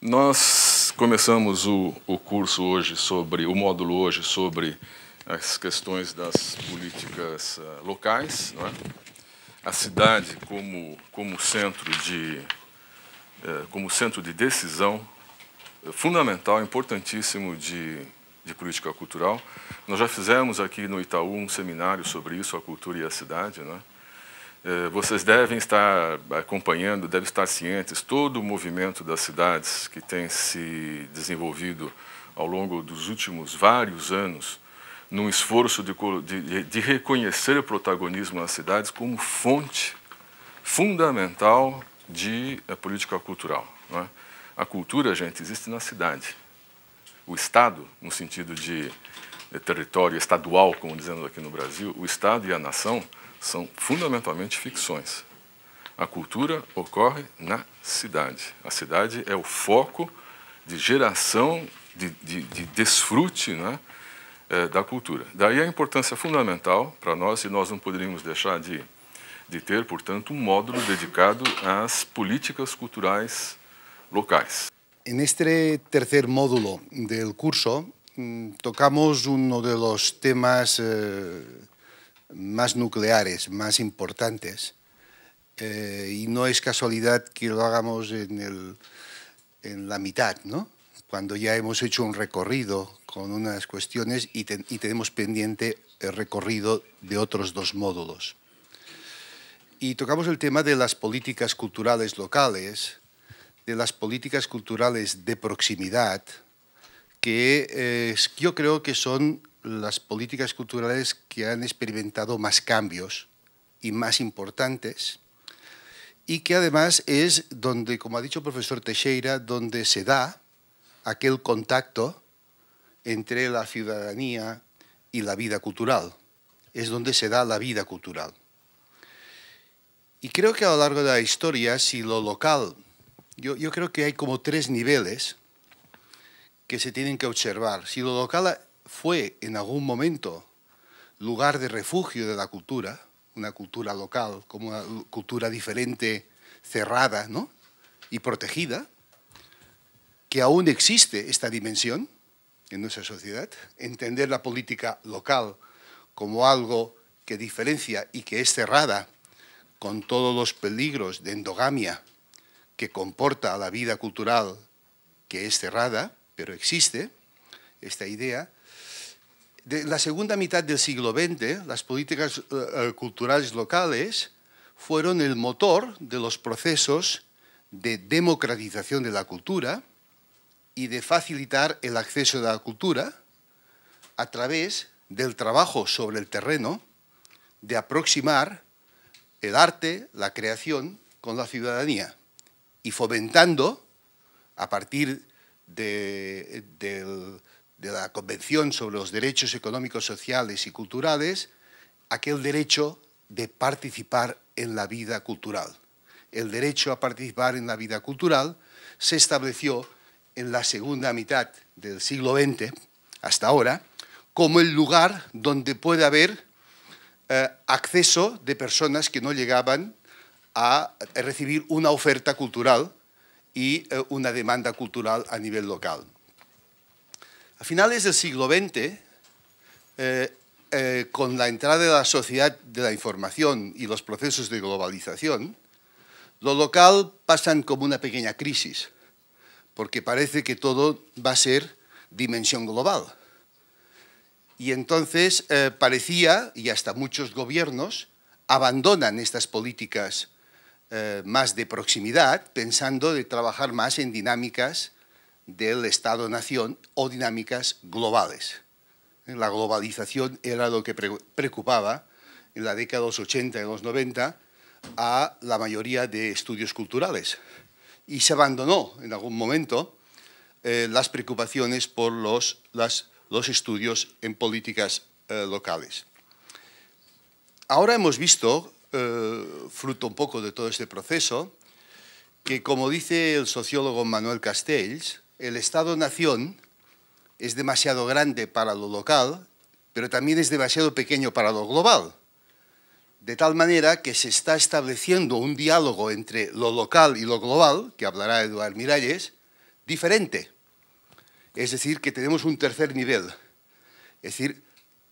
Nós começamos o, o curso hoje sobre, o módulo hoje sobre as questões das políticas eh, locais, locais, é? a cidade como, como centro de eh, como centro de decisão eh, fundamental, importantíssimo de, de política cultural. Nós já fizemos aqui no Itaú um seminário sobre isso, a cultura e a cidade, não é? Eh, vocês devem estar acompanhando, devem estar cientes todo o movimento das cidades que tem se desenvolvido ao longo dos últimos vários anos, num esforço de, de, de reconhecer o protagonismo das cidades como fonte fundamental de eh, política cultural. É? A cultura, gente, existe na cidade. O Estado, no sentido de eh, território estadual, como dizemos aqui no Brasil, o Estado e a nação são fundamentalmente ficções. A cultura ocorre na cidade. A cidade é o foco de geração, de, de, de desfrute né, é, da cultura. Daí a importância fundamental para nós, e nós não poderíamos deixar de, de ter, portanto, um módulo dedicado às políticas culturais locais. Neste terceiro módulo do curso mm, tocamos um dos temas eh, más nucleares, más importantes. Eh, y no es casualidad que lo hagamos en, la mitad, ¿no? cuando ya hemos hecho un recorrido con unas cuestiones y, tenemos pendiente el recorrido de otros dos módulos. Y tocamos el tema de las políticas culturales locales, de las políticas culturales de proximidad, que eh, yo creo que son las políticas culturales que han experimentado más cambios y más importantes y que además es donde, como ha dicho el profesor Teixeira, donde se da aquel contacto entre la ciudadanía y la vida cultural. Es donde se da la vida cultural. Y creo que a lo largo de la historia, si lo local, yo, creo que hay como tres niveles que se tienen que observar. Si lo local fue en algún momento lugar de refugio de la cultura, una cultura local, como una cultura diferente, cerrada y protegida, que aún existe esta dimensión en nuestra sociedad, entender la política local como algo que diferencia y que es cerrada con todos los peligros de endogamia que comporta a la vida cultural que es cerrada, pero existe esta idea, de la segunda mitad del siglo XX, las políticas eh, eh, culturales locales fueron el motor de los procesos de democratización de la cultura y de facilitar el acceso a la cultura a través del trabajo sobre el terreno, de aproximar el arte, la creación con la ciudadanía y fomentando a partir de, del de la Convención sobre los Derechos Económicos, Sociales y Culturales, aquel derecho de participar en la vida cultural. El derecho a participar en la vida cultural se estableció en la segunda mitad del siglo XX, hasta ahora, como el lugar donde puede haber eh, acceso de personas que no llegaban a recibir una oferta cultural y eh, una demanda cultural a nivel local. A finales del siglo XX, eh, eh, con la entrada de la sociedad de la información y los procesos de globalización, lo local pasa como una pequeña crisis, porque parece que todo va a ser dimensión global. Y entonces eh, parecía, y hasta muchos gobiernos, abandonan estas políticas más de proximidad, pensando de trabajar más en dinámicas del Estado-nación o dinámicas globales. La globalización era lo que preocupaba en la década de los 80 y los 90 a la mayoría de estudios culturales y se abandonó en algún momento eh, las preocupaciones por los, estudios en políticas eh, locales. Ahora hemos visto, eh, fruto un poco de todo este proceso, que como dice el sociólogo Manuel Castells, el Estado-nación es demasiado grande para lo local, pero también es demasiado pequeño para lo global. De tal manera que se está estableciendo un diálogo entre lo local y lo global, que hablará Eduard Miralles, diferente. Es decir, que tenemos un tercer nivel. Es decir,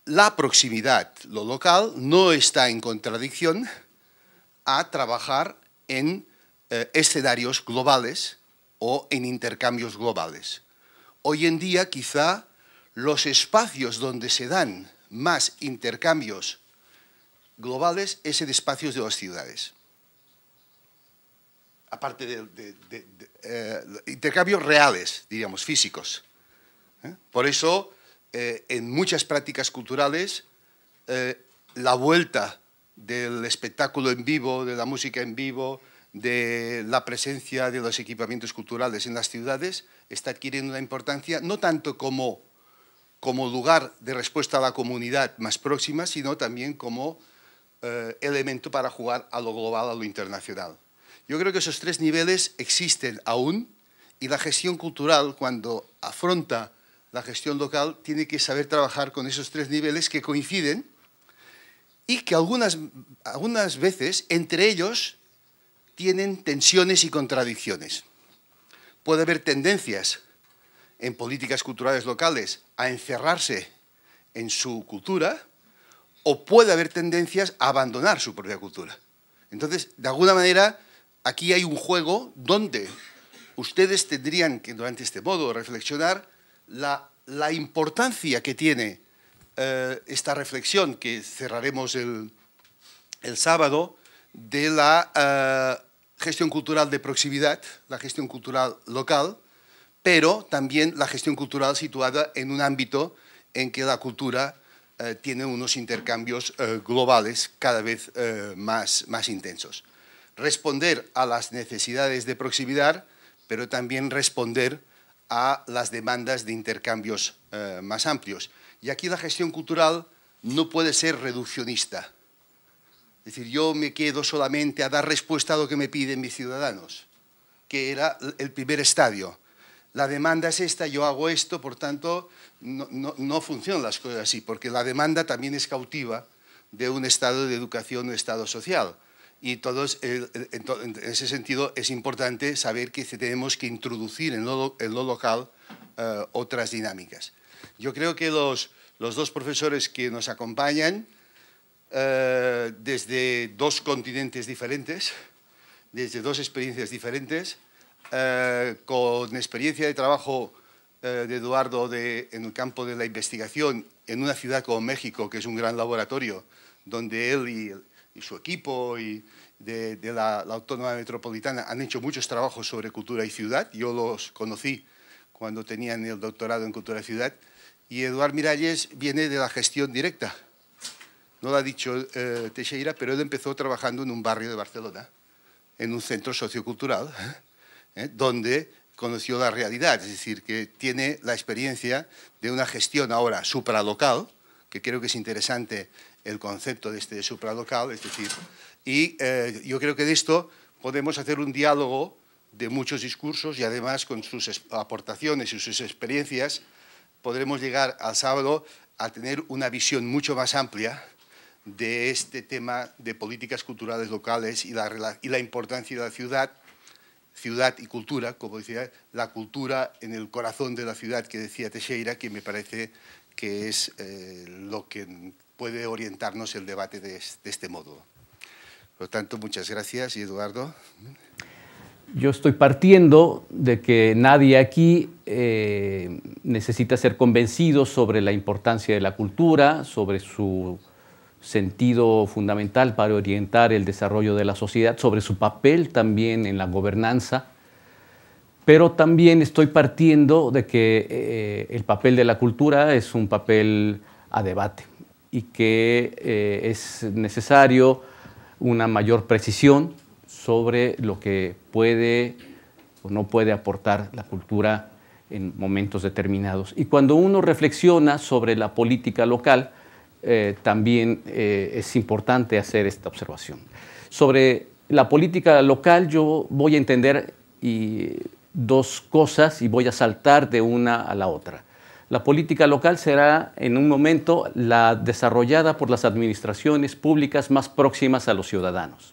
la proximidad, lo local, no está en contradicción a trabajar en eh, escenarios globales o en intercambios globales. Hoy en día quizá los espacios donde se dan más intercambios globales es en espacios de las ciudades. Aparte de, eh, intercambios reales, diríamos, físicos. ¿eh? Por eso, eh, en muchas prácticas culturales, la vuelta del espectáculo en vivo, de la música en vivo, de la presencia de los equipamientos culturales en las ciudades está adquiriendo una importancia no tanto como, como lugar de respuesta a la comunidad más próxima, sino también como eh, elemento para jugar a lo global, a lo internacional. Yo creo que esos tres niveles existen aún y la gestión cultural, cuando afronta la gestión local, tiene que saber trabajar con esos tres niveles que coinciden y que algunas, algunas veces entre ellos tienen tensiones y contradicciones. Puede haber tendencias en políticas culturales locales a encerrarse en su cultura o puede haber tendencias a abandonar su propia cultura. Entonces, de alguna manera, aquí hay un juego donde ustedes tendrían que, durante este modo, reflexionar la, importancia que tiene eh, esta reflexión que cerraremos el, el sábado de la eh, gestión cultural de proximidad, la gestión cultural local, pero también la gestión cultural situada en un ámbito en que la cultura eh, tiene unos intercambios eh, globales cada vez eh, más, más intensos. Responder a las necesidades de proximidad, pero también responder a las demandas de intercambios más amplios. Y aquí la gestión cultural no puede ser reduccionista es decir, yo me quedo solamente a dar respuesta a lo que me piden mis ciudadanos, que era el primer estadio. La demanda es esta, yo hago esto, por tanto, no, no, no funcionan las cosas así, porque la demanda también es cautiva de un estado de educación o estado social. Y todos, en ese sentido, es importante saber que tenemos que introducir en lo, local eh, otras dinámicas. Yo creo que los, los dos profesores que nos acompañan, eh, desde dos continentes diferentes, desde dos experiencias diferentes, eh, con experiencia de trabajo eh, de Eduardo de, en el campo de la investigación en una ciudad como México, que es un gran laboratorio, donde él y, su equipo y de, la, la, Autónoma Metropolitana han hecho muchos trabajos sobre cultura y ciudad. Yo los conocí cuando tenían el doctorado en cultura y ciudad. Y Eduard Miralles viene de la gestión directa, no lo ha dicho eh, Teixeira, pero él empezó trabajando en un barrio de Barcelona, en un centro sociocultural, eh, donde conoció la realidad, es decir, que tiene la experiencia de una gestión ahora supralocal, que creo que es interesante el concepto de este supralocal, es decir, y eh, yo creo que de esto podemos hacer un diálogo de muchos discursos y además con sus aportaciones y sus experiencias podremos llegar al sábado a tener una visión mucho más amplia de este tema de políticas culturales locales y la, y la importancia de la ciudad, ciudad y cultura, como decía, la cultura en el corazón de la ciudad que decía Teixeira, que me parece que es eh, lo que puede orientarnos el debate de, este modo. Por lo tanto, muchas gracias, Eduardo. Yo estoy partiendo de que nadie aquí eh, necesita ser convencido sobre la importancia de la cultura, sobre su sentido fundamental para orientar el desarrollo de la sociedad, sobre su papel también en la gobernanza, pero también estoy partiendo de que eh, el papel de la cultura es un papel a debate y que eh, es necesario una mayor precisión sobre lo que puede o no puede aportar la cultura en momentos determinados. Y cuando uno reflexiona sobre la política local, eh, también eh, es importante hacer esta observación. Sobre la política local yo voy a entender dos cosas y voy a saltar de una a la otra. La política local será en un momento la desarrollada por las administraciones públicas más próximas a los ciudadanos.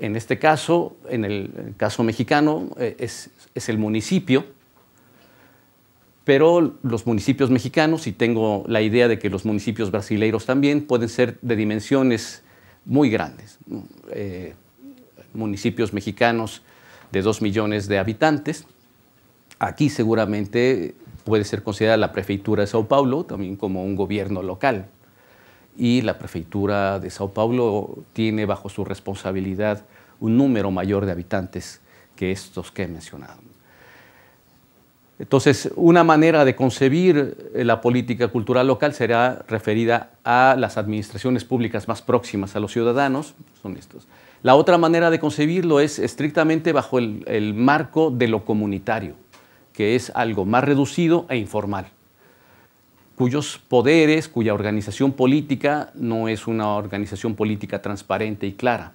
En este caso, en el caso mexicano, eh, es el municipio pero los municipios mexicanos, y tengo la idea de que los municipios brasileiros también, pueden ser de dimensiones muy grandes. Eh, municipios mexicanos de 2 millones de habitantes. Aquí seguramente puede ser considerada la prefectura de Sao Paulo también como un gobierno local. Y la prefectura de Sao Paulo tiene bajo su responsabilidad un número mayor de habitantes que estos que he mencionado. Entonces, una manera de concebir eh, la política cultural local será referida a las administraciones públicas más próximas a los ciudadanos, son estos. La otra manera de concebirlo es estrictamente bajo el, el marco de lo comunitario, que es algo más reducido e informal, cuyos poderes, cuya organización política no es una organización política transparente y clara,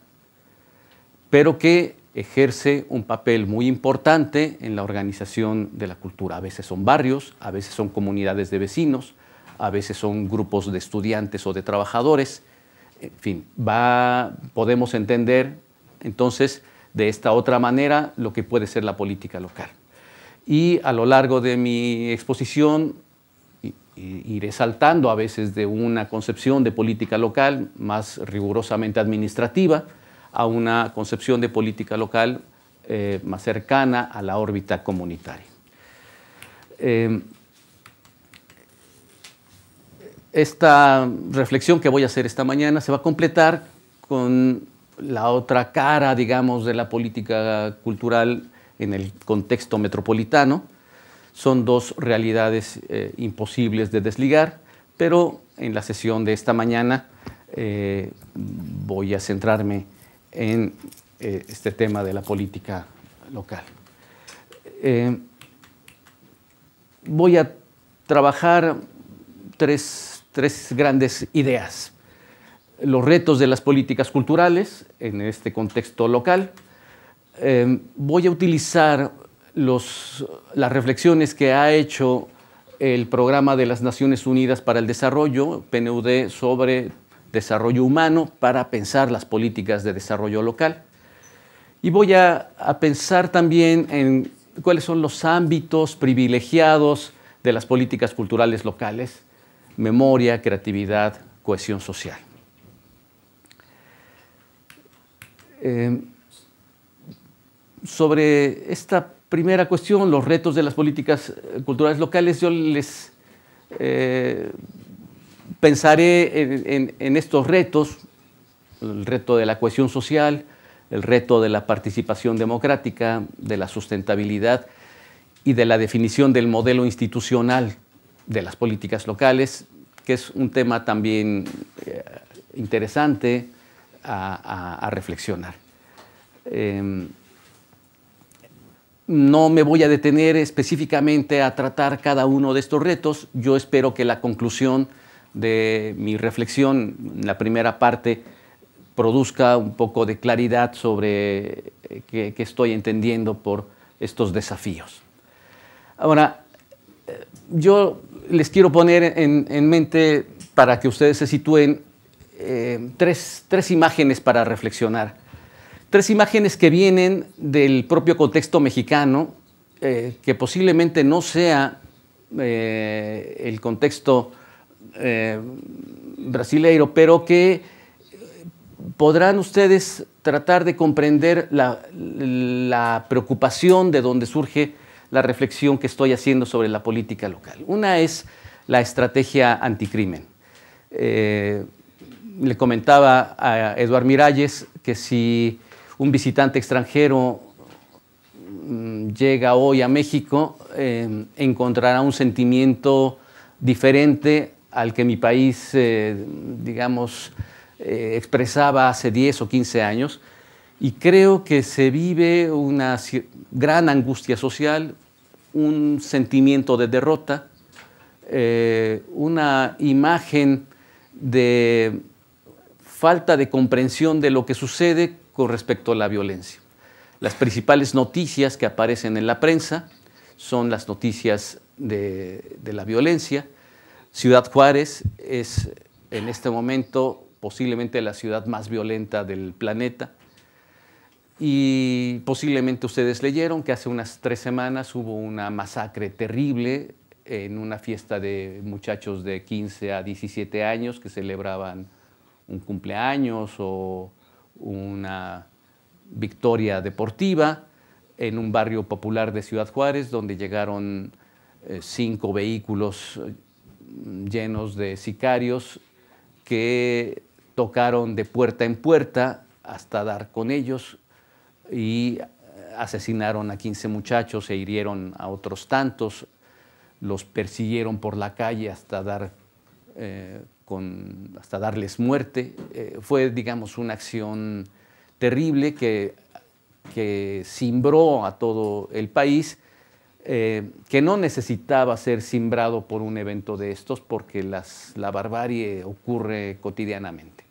pero que ejerce un papel muy importante en la organización de la cultura. A veces son barrios, a veces son comunidades de vecinos, a veces son grupos de estudiantes o de trabajadores. En fin, podemos entender entonces de esta otra manera lo que puede ser la política local. Y a lo largo de mi exposición iré saltando a veces de una concepción de política local más rigurosamente administrativa, a una concepción de política local eh, más cercana a la órbita comunitaria. Eh, esta reflexión que voy a hacer esta mañana se va a completar con la otra cara, digamos, de la política cultural en el contexto metropolitano. Son dos realidades eh, imposibles de desligar, pero en la sesión de esta mañana voy a centrarme en eh, este tema de la política local. Eh, voy a trabajar tres, grandes ideas. Los retos de las políticas culturales en este contexto local. Eh, voy a utilizar los, las reflexiones que ha hecho el programa de las Naciones Unidas para el Desarrollo, PNUD, sobre desarrollo humano para pensar las políticas de desarrollo local. Y voy a, pensar también en cuáles son los ámbitos privilegiados de las políticas culturales locales, memoria, creatividad, cohesión social. Em, sobre esta primera cuestión, los retos de las políticas eh, culturales locales, yo les eh, Pensaré en, estos retos, el reto de la cohesión social, el reto de la participación democrática, de la sustentabilidad y de la definición del modelo institucional de las políticas locales, que es un tema también eh, interesante a, reflexionar. Em, no me voy a detener específicamente a tratar cada uno de estos retos. Yo espero que la conclusión de mi reflexión, en la primera parte, produzca un poco de claridad sobre eh, qué, estoy entendiendo por estos desafíos. Ahora, eh, yo les quiero poner en, mente, para que ustedes se sitúen, eh, tres, imágenes para reflexionar. Tres imágenes que vienen del propio contexto mexicano, que posiblemente no sea el contexto eh, brasileiro, pero que eh, podrán ustedes tratar de comprender la, preocupación de donde surge la reflexión que estoy haciendo sobre la política local. Una es la estrategia anticrimen. Eh, le comentaba a Eduard Miralles que si un visitante extranjero mm, llega hoy a México, encontrará un sentimiento diferente al que mi país, eh, digamos, eh, expresaba hace 10 o 15 años. Y creo que se vive una gran angustia social, un sentimiento de derrota, eh, una imagen de falta de comprensión de lo que sucede con respecto a la violencia. Las principales noticias que aparecen en la prensa son las noticias de la violencia, Ciudad Juárez es en este momento posiblemente la ciudad más violenta del planeta. Y posiblemente ustedes leyeron que hace unas tres semanas hubo una masacre terrible en una fiesta de muchachos de 15 a 17 años que celebraban un cumpleaños o una victoria deportiva en un barrio popular de Ciudad Juárez donde llegaron eh, cinco vehículos llenos de sicarios que tocaron de puerta en puerta hasta dar con ellos y asesinaron a 15 muchachos e hirieron a otros tantos, los persiguieron por la calle hasta, dar, eh, hasta darles muerte. Eh, fue, digamos, una acción terrible que, que cimbró a todo el país eh, que no necesitaba ser simbrado por un evento de estos porque la barbarie ocurre cotidianamente.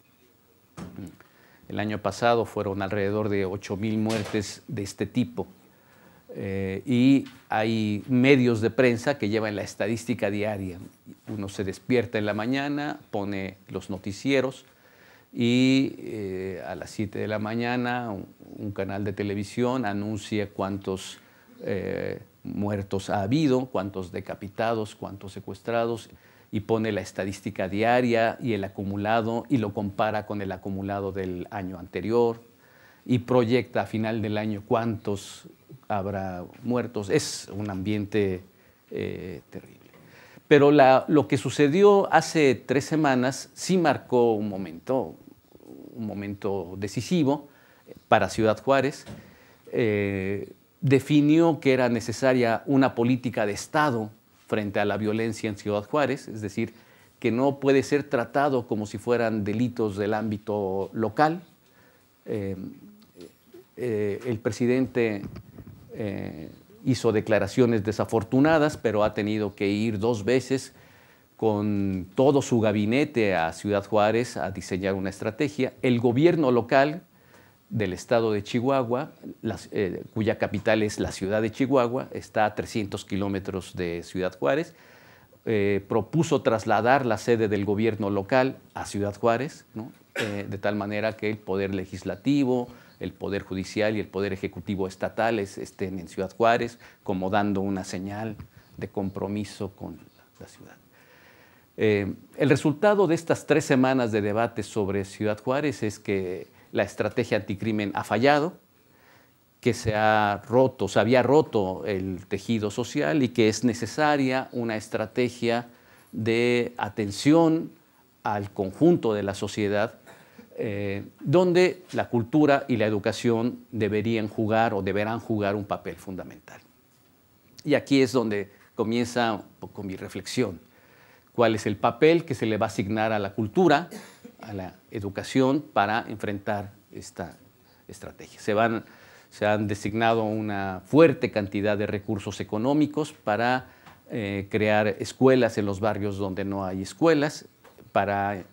Mm. El año pasado fueron alrededor de 8.000 muertes de este tipo eh, y hay medios de prensa que llevan la estadística diaria. Uno se despierta en la mañana, pone los noticieros y eh, a las 7 de la mañana un, un, canal de televisión anuncia cuántos muertos ha habido, cuántos decapitados, cuántos secuestrados, y pone la estadística diaria y el acumulado y lo compara con el acumulado del año anterior y proyecta a final del año cuántos habrá muertos. Es un ambiente eh, terrible. Pero lo que sucedió hace tres semanas sí marcó un momento, un momento decisivo para Ciudad Juárez. Eh, definió que era necesaria una política de Estado frente a la violencia en Ciudad Juárez, es decir, que no puede ser tratado como si fueran delitos del ámbito local. Eh, eh, el presidente eh, hizo declaraciones desafortunadas, pero ha tenido que ir dos veces con todo su gabinete a Ciudad Juárez a diseñar una estrategia. El gobierno local, del estado de Chihuahua, eh, cuya capital es la ciudad de Chihuahua, está a 300 kilómetros de Ciudad Juárez. Eh, propuso trasladar la sede del gobierno local a Ciudad Juárez, eh, de tal manera que el poder legislativo, el poder judicial y el poder ejecutivo estatales estén en Ciudad Juárez, como dando una señal de compromiso con la ciudad. el resultado de estas tres semanas de debate sobre Ciudad Juárez es que la estrategia anticrimen ha fallado, que se ha roto, se había roto el tejido social y que es necesaria una estrategia de atención al conjunto de la sociedad, eh, donde la cultura y la educación deberían jugar o deberán jugar un papel fundamental. Y aquí es donde comienza con mi reflexión. ¿Cuál es el papel que se le va a asignar a la cultura a la educación para enfrentar esta estrategia. Se, han designado una fuerte cantidad de recursos económicos para eh, crear escuelas en los barrios donde no hay escuelas, para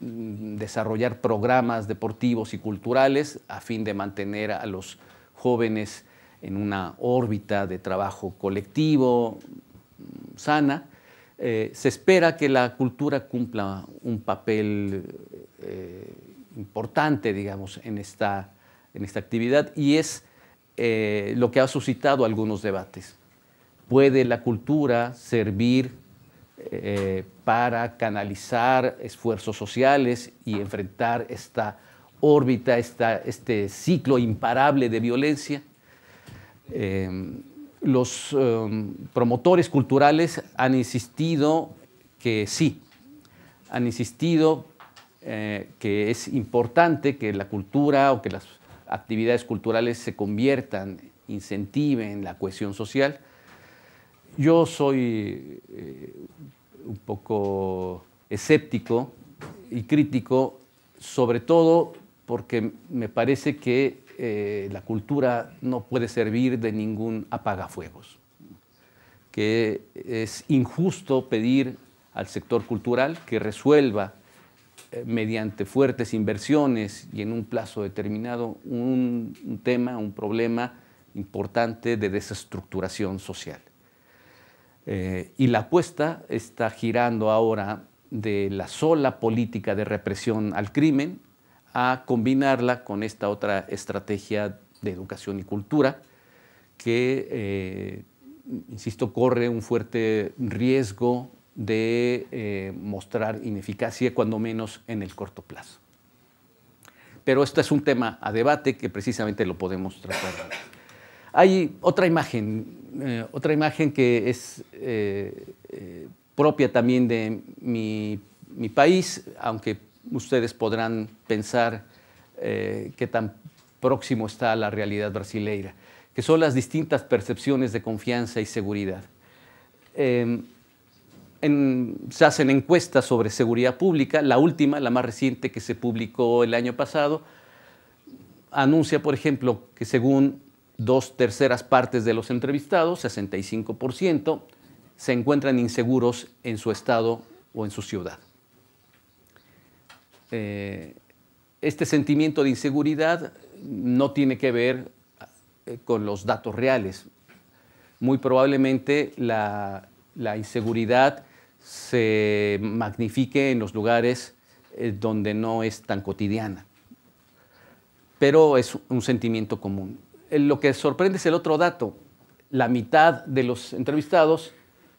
mm, desarrollar programas deportivos y culturales a fin de mantener a los jóvenes en una órbita de trabajo colectivo mm, sana eh, se espera que la cultura cumpla un papel eh, importante, digamos, en esta, en esta actividad y es eh, lo que ha suscitado algunos debates. ¿Puede la cultura servir para canalizar esfuerzos sociales y enfrentar esta órbita, este ciclo imparable de violencia? los em, promotores culturales han insistido que sí, han insistido eh, que es importante que la cultura o que las actividades culturales se conviertan, incentiven la cohesión social. Yo soy eh, un poco escéptico y crítico, sobre todo porque me parece que eh, la cultura no puede servir de ningún apagafuegos, que es injusto pedir al sector cultural que resuelva eh, mediante fuertes inversiones y en un plazo determinado un, tema, un problema importante de desestructuración social. Eh, y la apuesta está girando ahora de la sola política de represión al crimen, a combinarla con esta otra estrategia de educación y cultura que, eh, insisto, corre un fuerte riesgo de eh, mostrar ineficacia, cuando menos en el corto plazo. Pero este es un tema a debate que precisamente lo podemos tratar. Hay otra imagen, eh, otra imagen que es propia también de mi, mi país, aunque ustedes podrán pensar eh, qué tan próximo está a la realidad brasileira, que son las distintas percepciones de confianza y seguridad. Em, se hacen encuestas sobre seguridad pública, la última, la más reciente que se publicó el año pasado, anuncia, por ejemplo, que según dos terceras partes de los entrevistados, 65%, se encuentran inseguros en su estado o en su ciudad. Eh, este sentimiento de inseguridad no tiene que ver eh, con los datos reales. Muy probablemente la, inseguridad se magnifique en los lugares eh, donde no es tan cotidiana. Pero es un sentimiento común. Lo que sorprende es el otro dato. La mitad de los entrevistados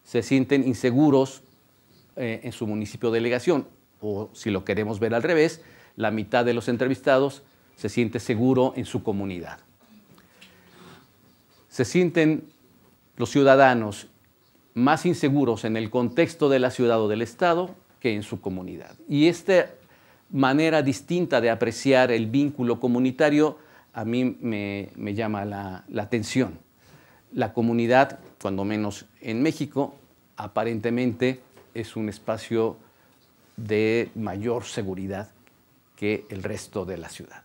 se sienten inseguros en su municipio de delegación o si lo queremos ver al revés, la mitad de los entrevistados se siente seguro en su comunidad. Se sienten los ciudadanos más inseguros en el contexto de la ciudad o del Estado que en su comunidad. Y esta manera distinta de apreciar el vínculo comunitario a mí me, llama la, la atención. La comunidad, cuando menos en México, aparentemente es un espacio de mayor seguridad que el resto de la ciudad.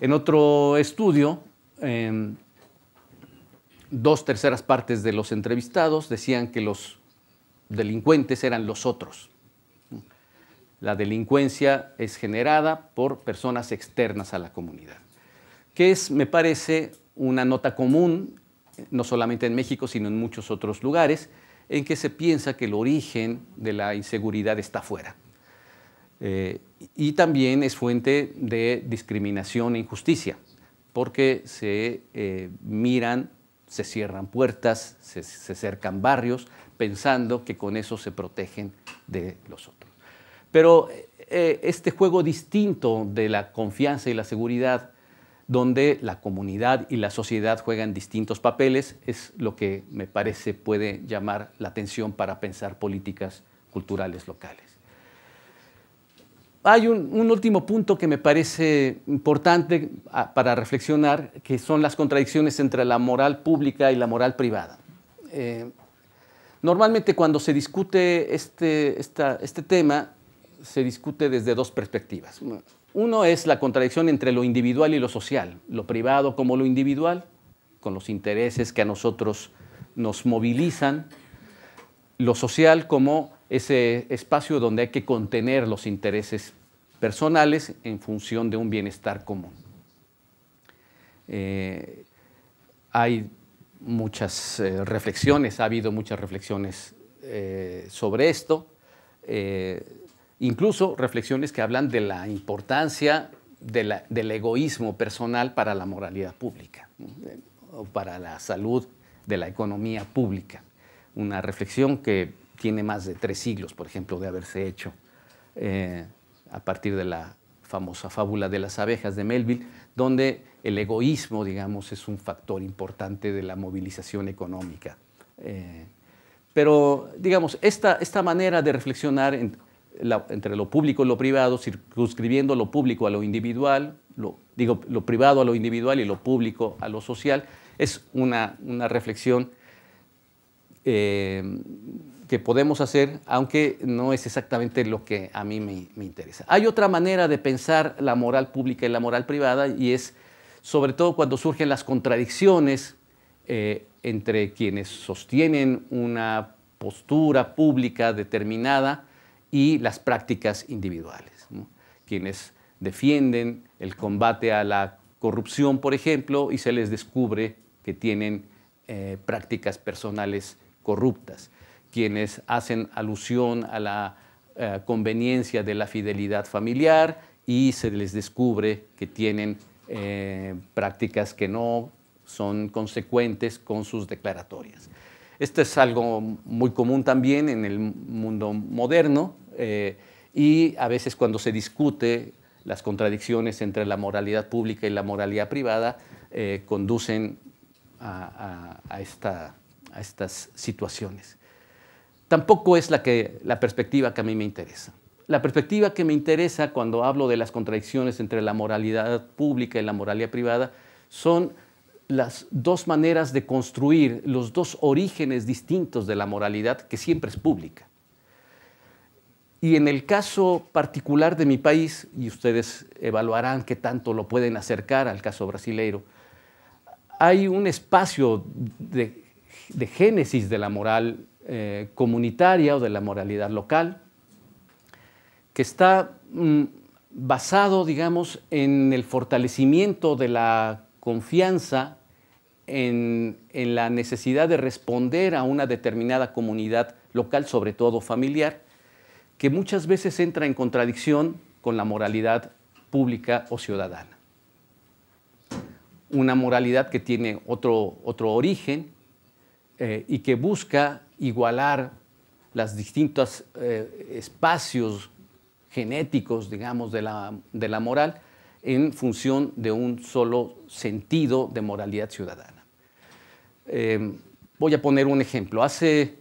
En otro estudio, em, dos terceras partes de los entrevistados decían que los delincuentes eran los otros. La delincuencia es generada por personas externas a la comunidad, que es, me parece, una nota común, no solamente en México, sino en muchos otros lugares, en que se piensa que el origen de la inseguridad está fuera. Eh, y también es fuente de discriminación e injusticia, porque se eh, miran, se cierran puertas, se, cercan barrios, pensando que con eso se protegen de los otros. Pero eh, este juego distinto de la confianza y la seguridad donde la comunidad y la sociedad juegan distintos papeles, es lo que me parece puede llamar la atención para pensar políticas culturales locales. Hay un, último punto que me parece importante ah, para reflexionar, que son las contradicciones entre la moral pública y la moral privada. Eh, normalmente cuando se discute este, este tema, se discute desde dos perspectivas. Uno es la contradicción entre lo individual y lo social, lo privado como lo individual, con los intereses que a nosotros nos movilizan, lo social como ese espacio donde hay que contener los intereses personales en función de un bienestar común. Eh, hay muchas eh, reflexiones, ha habido muchas reflexiones eh, sobre esto incluso reflexiones que hablan de la importancia del egoísmo personal para la moralidad pública o para la salud de la economía pública. Una reflexión que tiene más de tres siglos, por ejemplo, de haberse hecho eh, a partir de la famosa fábula de las abejas de Melville, donde el egoísmo, digamos, es un factor importante de la movilización económica. Eh, pero, digamos, esta, esta manera de reflexionar en, entre lo público y lo privado, circunscribiendo lo público a lo individual, digo, lo privado a lo individual y lo público a lo social, es una, reflexión eh, que podemos hacer, aunque no es exactamente lo que a mí me, interesa. Hay otra manera de pensar la moral pública y la moral privada y es sobre todo cuando surgen las contradicciones eh, entre quienes sostienen una postura pública determinada y las prácticas individuales. Quienes defienden el combate a la corrupción, por ejemplo, y se les descubre que tienen eh, prácticas personales corruptas. Quienes hacen alusión a la eh, conveniencia de la fidelidad familiar y se les descubre que tienen eh, prácticas que no son consecuentes con sus declaratorias. Esto es algo muy común también en el mundo moderno eh, y a veces cuando se discute las contradicciones entre la moralidad pública y la moralidad privada eh, conducen a, a estas situaciones. Tampoco es la, que, la perspectiva que a mí me interesa. La perspectiva que me interesa cuando hablo de las contradicciones entre la moralidad pública y la moralidad privada son las dos maneras de construir, los dos orígenes distintos de la moralidad que siempre es pública. Y en el caso particular de mi país, y ustedes evaluarán qué tanto lo pueden acercar al caso brasileiro, hay un espacio de, génesis de la moral eh, comunitaria o de la moralidad local que está mm, basado, digamos, en el fortalecimiento de la confianza en, la necesidad de responder a una determinada comunidad local, sobre todo familiar, que muchas veces entra en contradicción con la moralidad pública o ciudadana. Una moralidad que tiene otro, otro origen eh, y que busca igualar los distintos eh, espacios genéticos, digamos, de la moral en función de un solo sentido de moralidad ciudadana. Em, voy a poner un ejemplo. Hace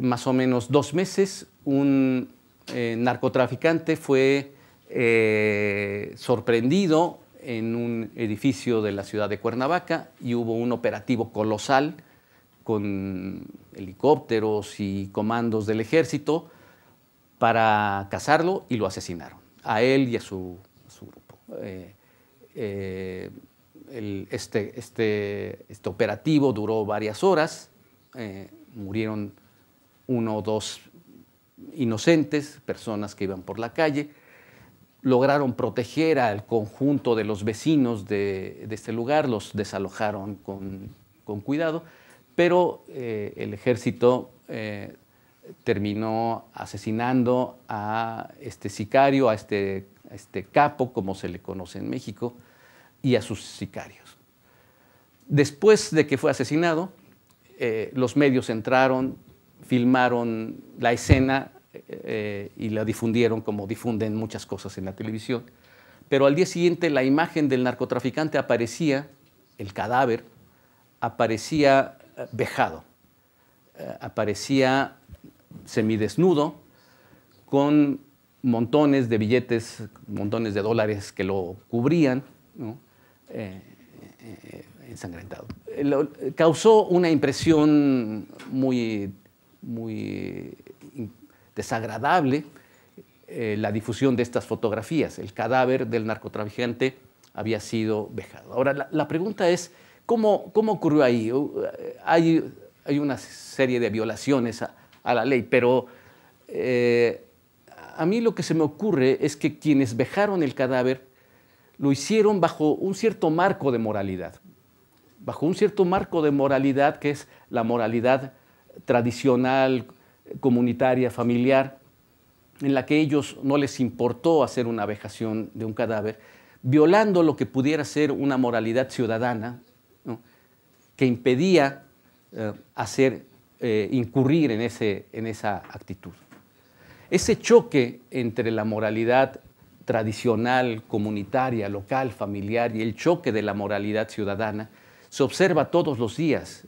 más o menos dos meses un eh, narcotraficante fue eh, sorprendido en un edificio de la ciudad de Cuernavaca y hubo un operativo colosal con helicópteros y comandos del ejército para cazarlo y lo asesinaron, a él y a su, grupo. Eh, este, este, este, operativo duró varias horas, eh, murieron uno o dos inocentes, personas que iban por la calle, lograron proteger al conjunto de los vecinos de, este lugar, los desalojaron con, cuidado, pero eh, el ejército eh, terminó asesinando a este sicario, este, a este capo, como se le conoce en México, y a sus sicarios. Después de que fue asesinado, eh, los medios entraron, filmaron la escena eh, eh, y la difundieron como difunden muchas cosas en la televisión. Pero al día siguiente la imagen del narcotraficante aparecía, el cadáver, aparecía vejado, aparecía semidesnudo, con montones de billetes, montones de dólares que lo cubrían. Eh, eh, ensangrentado. causó una impresión muy, muy desagradable eh, la difusión de estas fotografías. El cadáver del narcotraficante había sido vejado. Ahora, la, pregunta es, ¿cómo, ¿cómo, ocurrió ahí? Uh, hay, hay una serie de violaciones a, la ley, pero a mí lo que se me ocurre es que quienes vejaron el cadáver lo hicieron bajo un cierto marco de moralidad, bajo un cierto marco de moralidad que es la moralidad tradicional, comunitaria, familiar, en la que ellos no les importó hacer una vejación de un cadáver, violando lo que pudiera ser una moralidad ciudadana que impedía eh, hacer, eh, incurrir en, ese, en esa actitud. Ese choque entre la moralidad tradicional, comunitaria, local, familiar y el choque de la moralidad ciudadana se observa todos los días.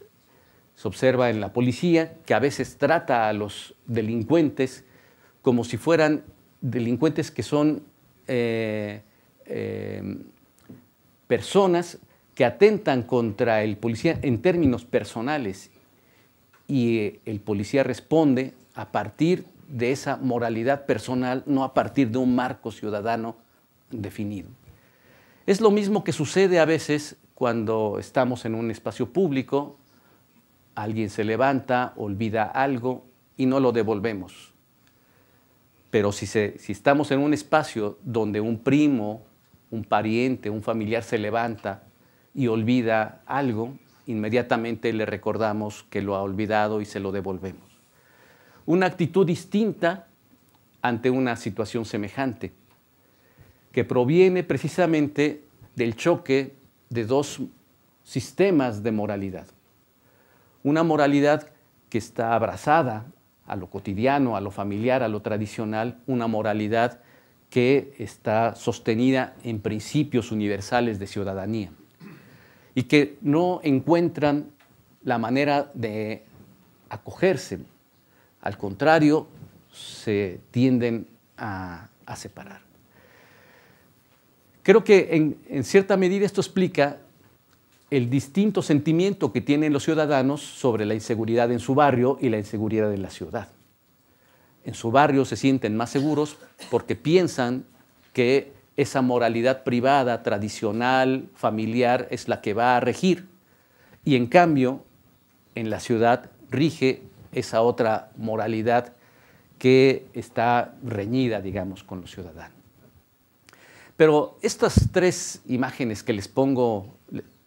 Se observa en la policía, que a veces trata a los delincuentes como si fueran delincuentes que son eh, eh, personas que atentan contra el policía en términos personales y el policía responde a partir de esa moralidad personal, no a partir de un marco ciudadano definido. Es lo mismo que sucede a veces cuando estamos en un espacio público, alguien se levanta, olvida algo y no lo devolvemos. Pero si, si estamos en un espacio donde un primo, un pariente, un familiar se levanta y olvida algo, inmediatamente le recordamos que lo ha olvidado y se lo devolvemos una actitud distinta ante una situación semejante, que proviene precisamente del choque de dos sistemas de moralidad. Una moralidad que está abrazada a lo cotidiano, a lo familiar, a lo tradicional, una moralidad que está sostenida en principios universales de ciudadanía y que no encuentran la manera de acogerse al contrario, se tienden a, separar. Creo que en, en cierta medida esto explica el distinto sentimiento que tienen los ciudadanos sobre la inseguridad en su barrio y la inseguridad en la ciudad. En su barrio se sienten más seguros porque piensan que esa moralidad privada, tradicional, familiar, es la que va a regir. Y en cambio, en la ciudad rige esa otra moralidad que está reñida, digamos, con los ciudadanos. Pero estas tres imágenes que les pongo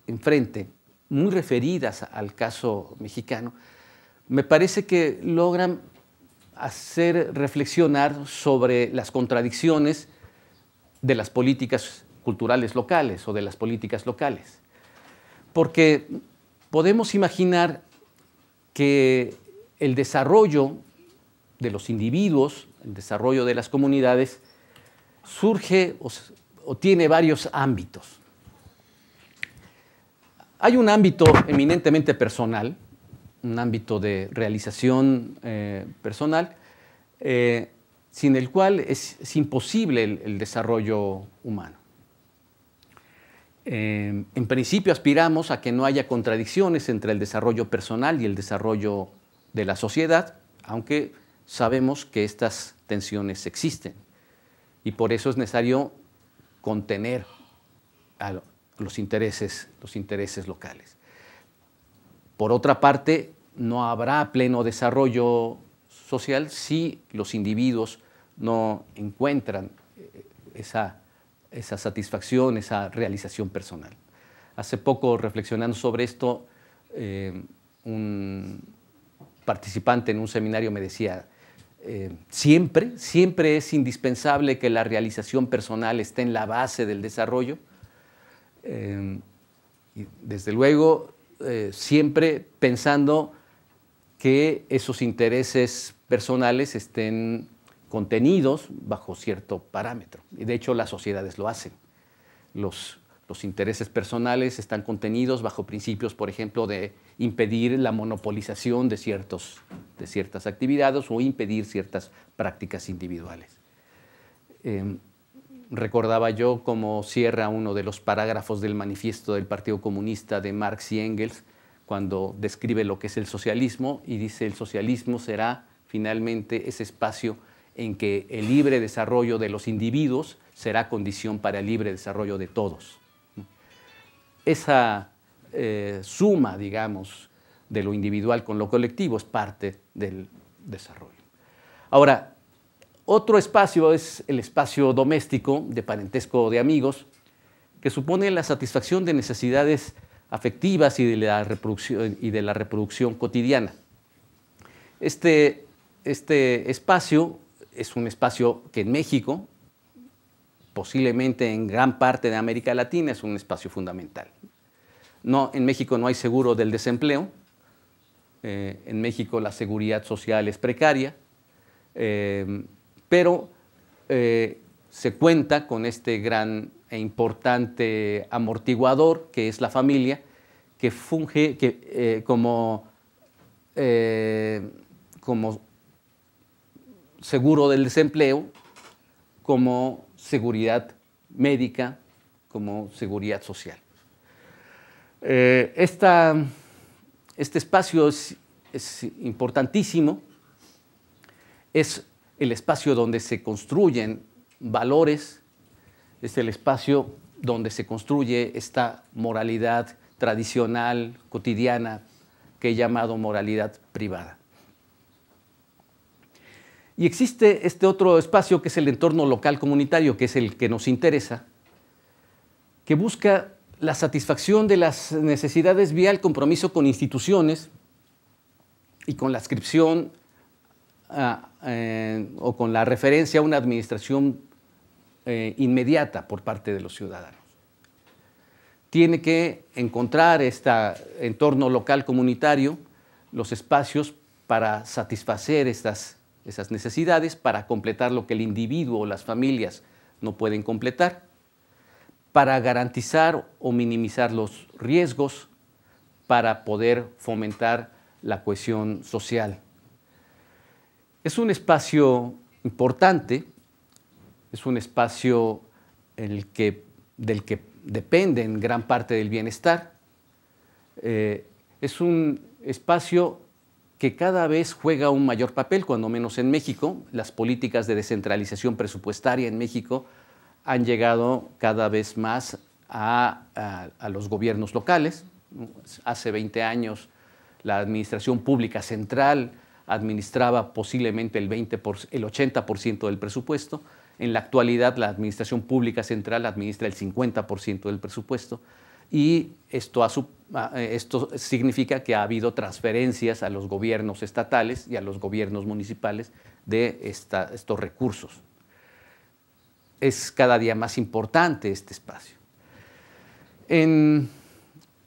enfrente, muy referidas al caso mexicano, me parece que logran hacer reflexionar sobre las contradicciones de las políticas culturales locales o de las políticas locales. Porque podemos imaginar que el desarrollo de los individuos, el desarrollo de las comunidades, surge o, tiene varios ámbitos. Hay un ámbito eminentemente personal, un ámbito de realización eh, personal, eh, sin el cual es, imposible el, desarrollo humano. Eh, en principio aspiramos a que no haya contradicciones entre el desarrollo personal y el desarrollo de la sociedad, aunque sabemos que estas tensiones existen. Y por eso es necesario contener los intereses, los intereses locales. Por otra parte, no habrá pleno desarrollo social si los individuos no encuentran eh, esa, satisfacción, esa realización personal. Hace poco, reflexionando sobre esto, eh, un participante en un seminario me decía, eh, siempre, siempre es indispensable que la realización personal esté en la base del desarrollo. Eh, y desde luego, eh, siempre pensando que esos intereses personales estén contenidos bajo cierto parámetro. Y de hecho, las sociedades lo hacen. Los los intereses personales están contenidos bajo principios, por ejemplo, de impedir la monopolización de, ciertos, de ciertas actividades o impedir ciertas prácticas individuales. Em, recordaba yo cómo cierra uno de los parágrafos del manifiesto del Partido Comunista de Marx y Engels cuando describe lo que es el socialismo y dice el socialismo será finalmente ese espacio en que el libre desarrollo de los individuos será condición para el libre desarrollo de todos esa eh, suma, digamos, de lo individual con lo colectivo es parte del desarrollo. Ahora, otro espacio es el espacio doméstico de parentesco de amigos, que supone la satisfacción de necesidades afectivas y de la reproducción, y de la reproducción cotidiana. este, este espacio es un espacio que en México posiblemente en gran parte de América Latina es un espacio fundamental. No, en México no hay seguro del desempleo, eh, en México la seguridad social es precaria, eh, pero eh, se cuenta con este gran e importante amortiguador que es la familia, que funge que, como, como seguro del desempleo, como seguridad médica como seguridad social. Eh, este espacio es importantísimo, es el espacio donde se construyen valores, es el espacio donde se construye esta moralidad tradicional, cotidiana, que he llamado moralidad privada. Y existe este otro espacio que es el entorno local comunitario, que es el que nos interesa, que busca la satisfacción de las necesidades vía el compromiso con instituciones y con la inscripción eh, o con la referencia a una administración eh, inmediata por parte de los ciudadanos. Tiene que encontrar este entorno local comunitario los espacios para satisfacer estas esas necesidades para completar lo que el individuo o las familias no pueden completar, para garantizar o minimizar los riesgos, para poder fomentar la cohesión social. Es un espacio importante, es un espacio el que, del que dependen gran parte del bienestar, eh, es un espacio que cada vez juega un mayor papel, cuando menos en México. Las políticas de descentralización presupuestaria en México han llegado cada vez más a, los gobiernos locales. Hace 20 años la administración pública central administraba posiblemente el, 20 el 80% del presupuesto. En la actualidad la administración pública central administra el 50% del presupuesto y esto, esto significa que ha habido transferencias a los gobiernos estatales y a los gobiernos municipales de estos recursos. Es cada día más importante este espacio. En,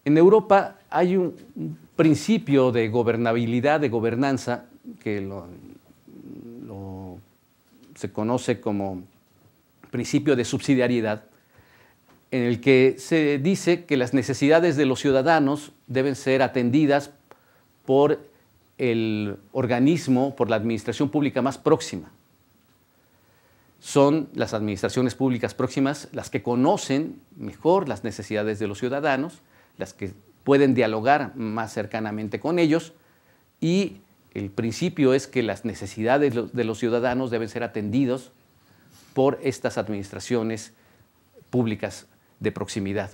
Europa hay un, principio de gobernabilidad, de gobernanza, que se conoce como principio de subsidiariedad, en el que se dice que las necesidades de los ciudadanos deben ser atendidas por el organismo, por la administración pública más próxima. Son las administraciones públicas próximas las que conocen mejor las necesidades de los ciudadanos, las que pueden dialogar más cercanamente con ellos y el principio es que las necesidades de los ciudadanos deben ser atendidos por estas administraciones públicas de proximidad.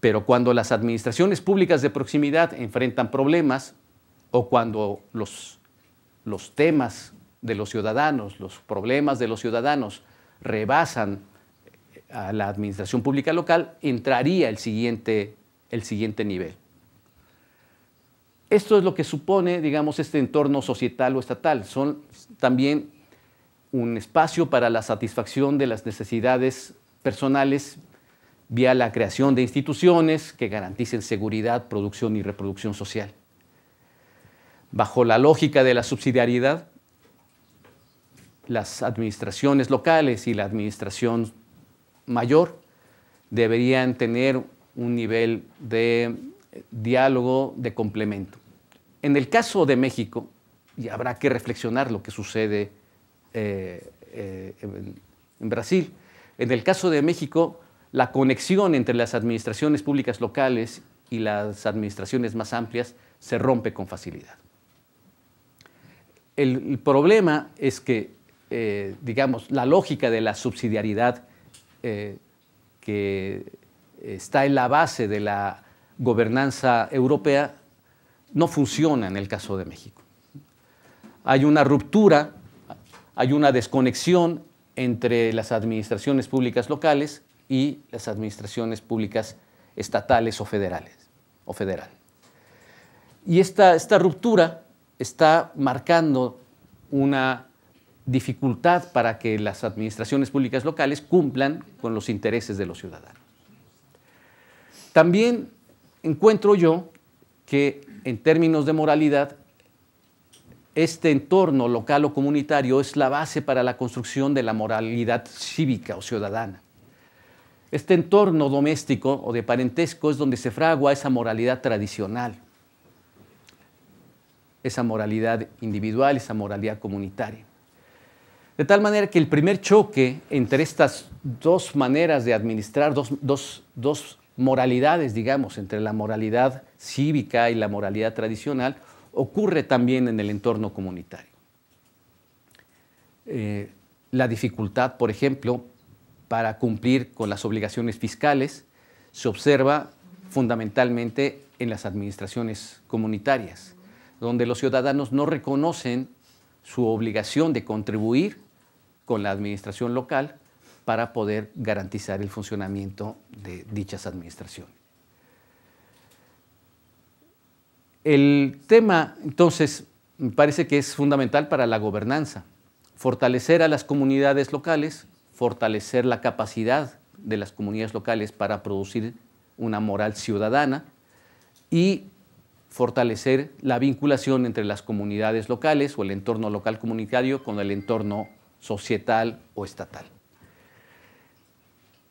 Pero cuando las administraciones públicas de proximidad enfrentan problemas o cuando los, los temas de los ciudadanos, los problemas de los ciudadanos rebasan eh, a la administración pública local, entraría el siguiente, el siguiente nivel. Esto es lo que supone, digamos, este entorno societal o estatal. Son también un espacio para la satisfacción de las necesidades personales vía la creación de instituciones que garanticen seguridad, producción y reproducción social. Bajo la lógica de la subsidiariedad, las administraciones locales y la administración mayor deberían tener un nivel de diálogo, de complemento. En el caso de México, y habrá que reflexionar lo que sucede eh, eh, en Brasil, en el caso de México, la conexión entre las administraciones públicas locales y las administraciones más amplias se rompe con facilidad. El, problema es que, eh, digamos, la lógica de la subsidiariedad eh, que está en la base de la gobernanza europea no funciona en el caso de México. Hay una ruptura, hay una desconexión entre las administraciones públicas locales y las administraciones públicas estatales o federales o federal. Y esta, esta ruptura está marcando una dificultad para que las administraciones públicas locales cumplan con los intereses de los ciudadanos. También encuentro yo que en términos de moralidad, este entorno local o comunitario es la base para la construcción de la moralidad cívica o ciudadana. Este entorno doméstico o de parentesco es donde se fragua esa moralidad tradicional, esa moralidad individual, esa moralidad comunitaria. De tal manera que el primer choque entre estas dos maneras de administrar, dos, moralidades, digamos, entre la moralidad cívica y la moralidad tradicional, ocurre también en el entorno comunitario. Eh, la dificultad, por ejemplo, para cumplir con las obligaciones fiscales se observa fundamentalmente en las administraciones comunitarias, donde los ciudadanos no reconocen su obligación de contribuir con la administración local para poder garantizar el funcionamiento de dichas administraciones. El tema, entonces, me parece que es fundamental para la gobernanza, fortalecer a las comunidades locales fortalecer la capacidad de las comunidades locales para producir una moral ciudadana y fortalecer la vinculación entre las comunidades locales o el entorno local comunitario con el entorno societal o estatal.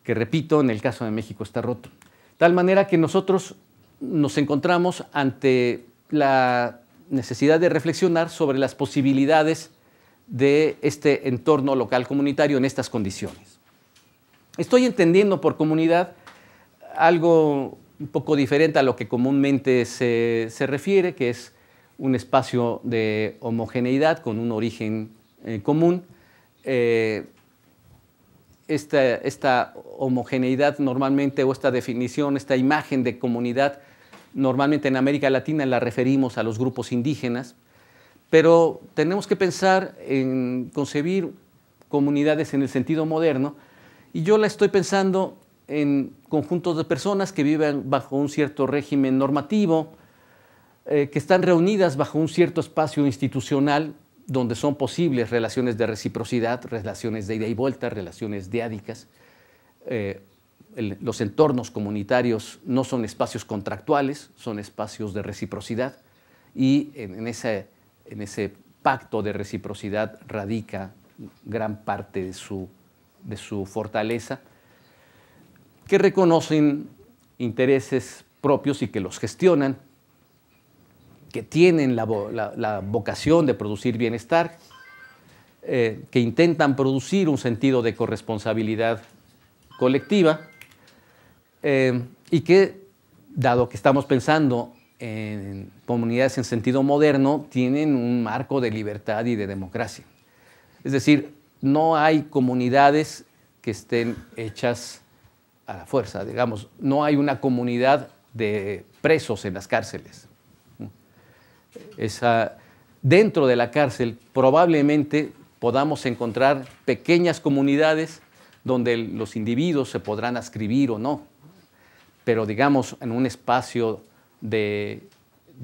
Que repito, en el caso de México está roto. Tal manera que nosotros nos encontramos ante la necesidad de reflexionar sobre las posibilidades de este entorno local comunitario en estas condiciones. Estoy entendiendo por comunidad algo un poco diferente a lo que comúnmente se, refiere, que es un espacio de homogeneidad con un origen eh, común. Eh, esta, esta, homogeneidad normalmente o esta definición, esta imagen de comunidad, normalmente en América Latina la referimos a los grupos indígenas, pero tenemos que pensar en concebir comunidades en el sentido moderno y yo la estoy pensando en conjuntos de personas que viven bajo un cierto régimen normativo, eh, que están reunidas bajo un cierto espacio institucional donde son posibles relaciones de reciprocidad, relaciones de ida y vuelta, relaciones diádicas. Eh, los entornos comunitarios no son espacios contractuales, son espacios de reciprocidad y en, en ese en ese pacto de reciprocidad radica gran parte de su, de su fortaleza, que reconocen intereses propios y que los gestionan, que tienen la, vocación de producir bienestar, eh, que intentan producir un sentido de corresponsabilidad colectiva eh, y que, dado que estamos pensando en comunidades en sentido moderno tienen un marco de libertad y de democracia. Es decir, no hay comunidades que estén hechas a la fuerza, digamos, no hay una comunidad de presos en las cárceles. dentro de la cárcel probablemente podamos encontrar pequeñas comunidades donde los individuos se podrán ascribir o no, pero digamos en un espacio de,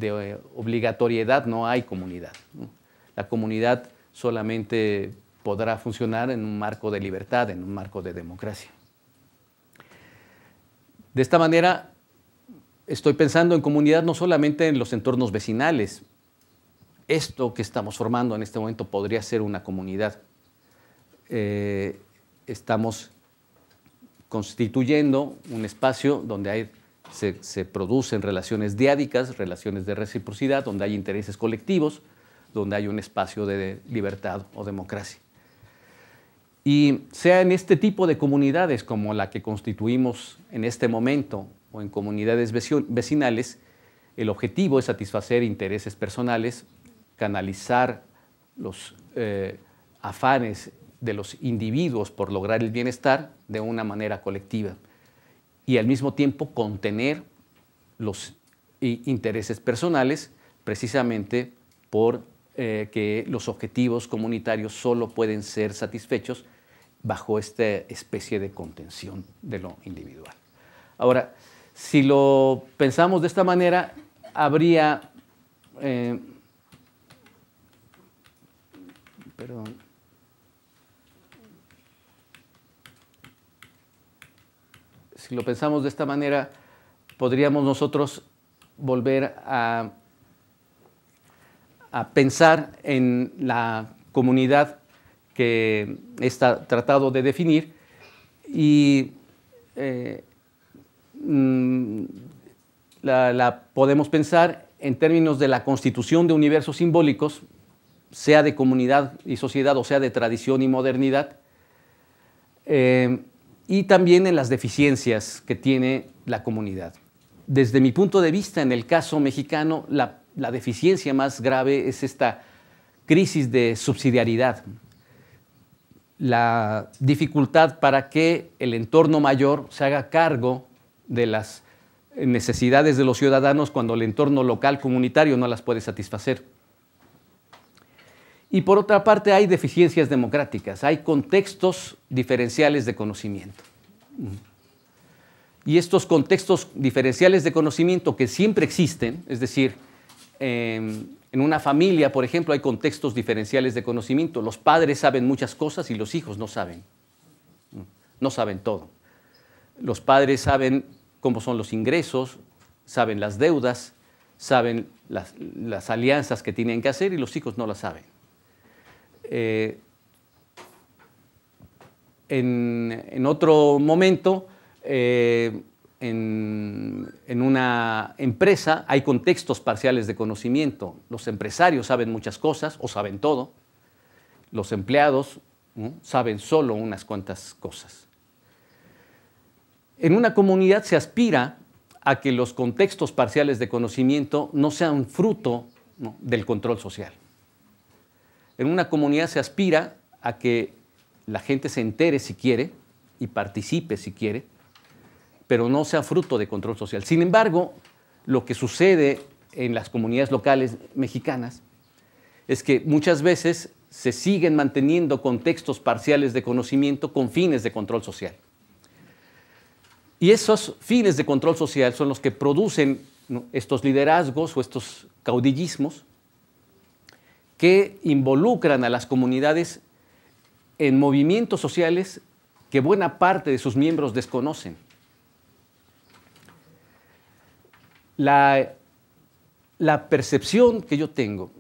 eh, obligatoriedad no hay comunidad. La comunidad solamente podrá funcionar en un marco de libertad, en un marco de democracia. De esta manera, estoy pensando en comunidad no solamente en los entornos vecinales. Esto que estamos formando en este momento podría ser una comunidad. Eh, estamos constituyendo un espacio donde hay se, producen relaciones diádicas, relaciones de reciprocidad, donde hay intereses colectivos, donde hay un espacio de libertad o democracia. Y sea en este tipo de comunidades como la que constituimos en este momento o en comunidades vecinales, el objetivo es satisfacer intereses personales, canalizar los eh, afanes de los individuos por lograr el bienestar de una manera colectiva y al mismo tiempo contener los eh, intereses personales precisamente por eh, que los objetivos comunitarios solo pueden ser satisfechos bajo esta especie de contención de lo individual. Ahora, si lo pensamos de esta manera, habría... Eh, perdón. si lo pensamos de esta manera, podríamos nosotros volver a, pensar en la comunidad que está tratado de definir y eh, mm, la, podemos pensar en términos de la constitución de universos simbólicos, sea de comunidad y sociedad o sea de tradición y modernidad. Eh, y también en las deficiencias que tiene la comunidad. Desde mi punto de vista, en el caso mexicano, la, deficiencia más grave es esta crisis de subsidiariedad, la dificultad para que el entorno mayor se haga cargo de las necesidades de los ciudadanos cuando el entorno local comunitario no las puede satisfacer. Y por otra parte hay deficiencias democráticas, hay contextos diferenciales de conocimiento. Y estos contextos diferenciales de conocimiento que siempre existen, es decir, em, en una familia, por ejemplo, hay contextos diferenciales de conocimiento. Los padres saben muchas cosas y los hijos no saben. No saben todo. Los padres saben cómo son los ingresos, saben las deudas, saben las alianzas que tienen que hacer y los hijos no las saben. Eh, en, otro momento, eh, en, una empresa hay contextos parciales de conocimiento. Los empresarios saben muchas cosas o saben todo. Los empleados saben solo unas cuantas cosas. En una comunidad se aspira a que los contextos parciales de conocimiento no sean fruto del control social. En una comunidad se aspira a que la gente se entere si quiere y participe si quiere, pero no sea fruto de control social. Sin embargo, lo que sucede en las comunidades locales mexicanas es que muchas veces se siguen manteniendo contextos parciales de conocimiento con fines de control social. Y esos fines de control social son los que producen estos liderazgos o estos caudillismos que involucran a las comunidades en movimientos sociales que buena parte de sus miembros desconocen. La, percepción que yo tengo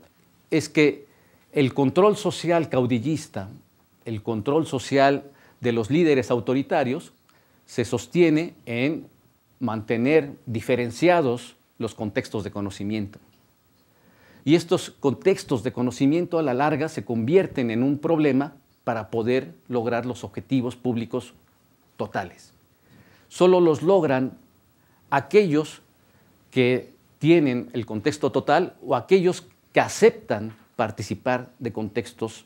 es que el control social caudillista, el control social de los líderes autoritarios, se sostiene en mantener diferenciados los contextos de conocimiento. Y estos contextos de conocimiento a la larga se convierten en un problema para poder lograr los objetivos públicos totales. Solo los logran aquellos que tienen el contexto total o aquellos que aceptan participar de contextos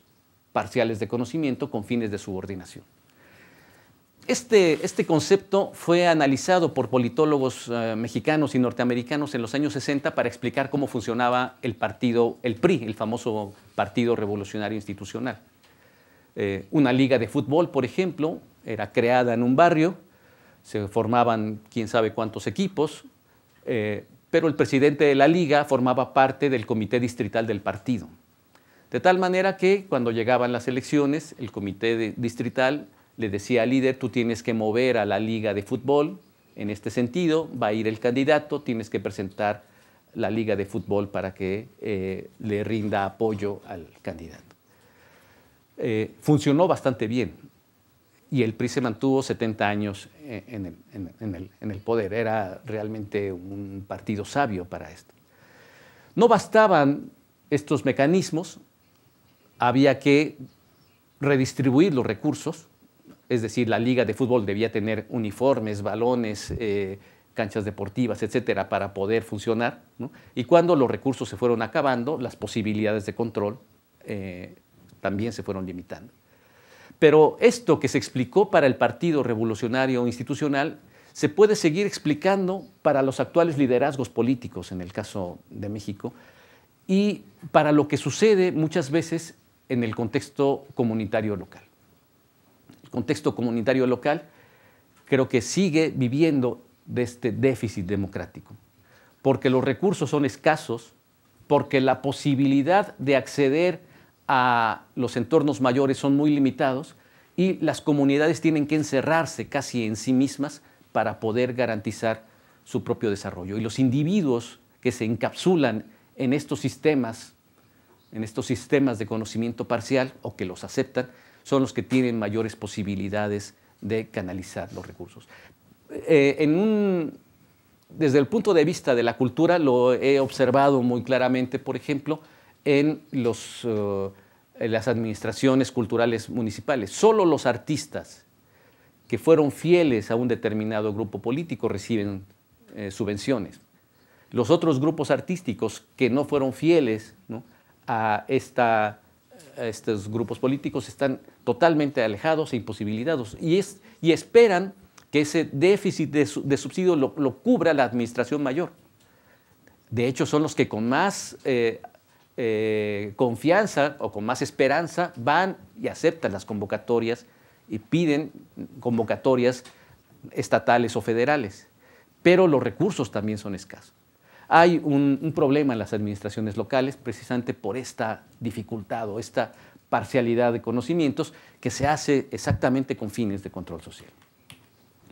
parciales de conocimiento con fines de subordinación. Este, este, concepto fue analizado por politólogos eh, mexicanos y norteamericanos en los años 60 para explicar cómo funcionaba el partido, el PRI, el famoso Partido Revolucionario Institucional. Eh, una liga de fútbol, por ejemplo, era creada en un barrio, se formaban quién sabe cuántos equipos, eh, pero el presidente de la liga formaba parte del comité distrital del partido. De tal manera que cuando llegaban las elecciones, el comité distrital le decía al líder, tú tienes que mover a la liga de fútbol, en este sentido, va a ir el candidato, tienes que presentar la liga de fútbol para que eh, le rinda apoyo al candidato. Eh, funcionó bastante bien y el PRI se mantuvo 70 años eh, en el, poder. Era realmente un partido sabio para esto. No bastaban estos mecanismos, había que redistribuir los recursos es decir, la liga de fútbol debía tener uniformes, balones, eh, canchas deportivas, etcétera, para poder funcionar. Y cuando los recursos se fueron acabando, las posibilidades de control eh, también se fueron limitando. Pero esto que se explicó para el Partido Revolucionario Institucional se puede seguir explicando para los actuales liderazgos políticos, en el caso de México, y para lo que sucede muchas veces en el contexto comunitario local contexto comunitario local, creo que sigue viviendo de este déficit democrático, porque los recursos son escasos, porque la posibilidad de acceder a los entornos mayores son muy limitados y las comunidades tienen que encerrarse casi en sí mismas para poder garantizar su propio desarrollo. Y los individuos que se encapsulan en estos sistemas, en estos sistemas de conocimiento parcial o que los aceptan, son los que tienen mayores posibilidades de canalizar los recursos. Eh, desde el punto de vista de la cultura, lo he observado muy claramente, por ejemplo, eh, en, las administraciones culturales municipales. Solo los artistas que fueron fieles a un determinado grupo político reciben eh, subvenciones. Los otros grupos artísticos que no fueron fieles a esta estos grupos políticos están totalmente alejados e imposibilitados y, esperan que ese déficit de, subsidio lo, cubra la administración mayor. De hecho, son los que con más eh, eh, confianza o con más esperanza van y aceptan las convocatorias y piden convocatorias estatales o federales. Pero los recursos también son escasos. Hay un, problema en las administraciones locales precisamente por esta dificultad o esta parcialidad de conocimientos que se hace exactamente con fines de control social.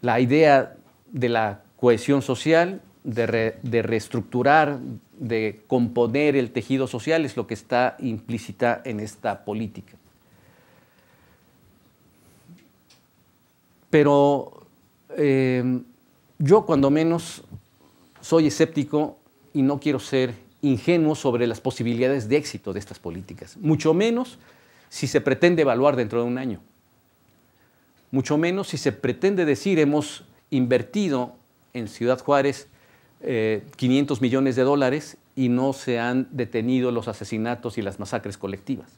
La idea de la cohesión social, de, reestructurar, de componer el tejido social es lo que está implícita en esta política. Pero eh, yo cuando menos soy escéptico y no quiero ser ingenuo sobre las posibilidades de éxito de estas políticas, mucho menos si se pretende evaluar dentro de un año, mucho menos si se pretende decir hemos invertido en Ciudad Juárez 500 eh, millones de dólares y no se han detenido los asesinatos y las masacres colectivas.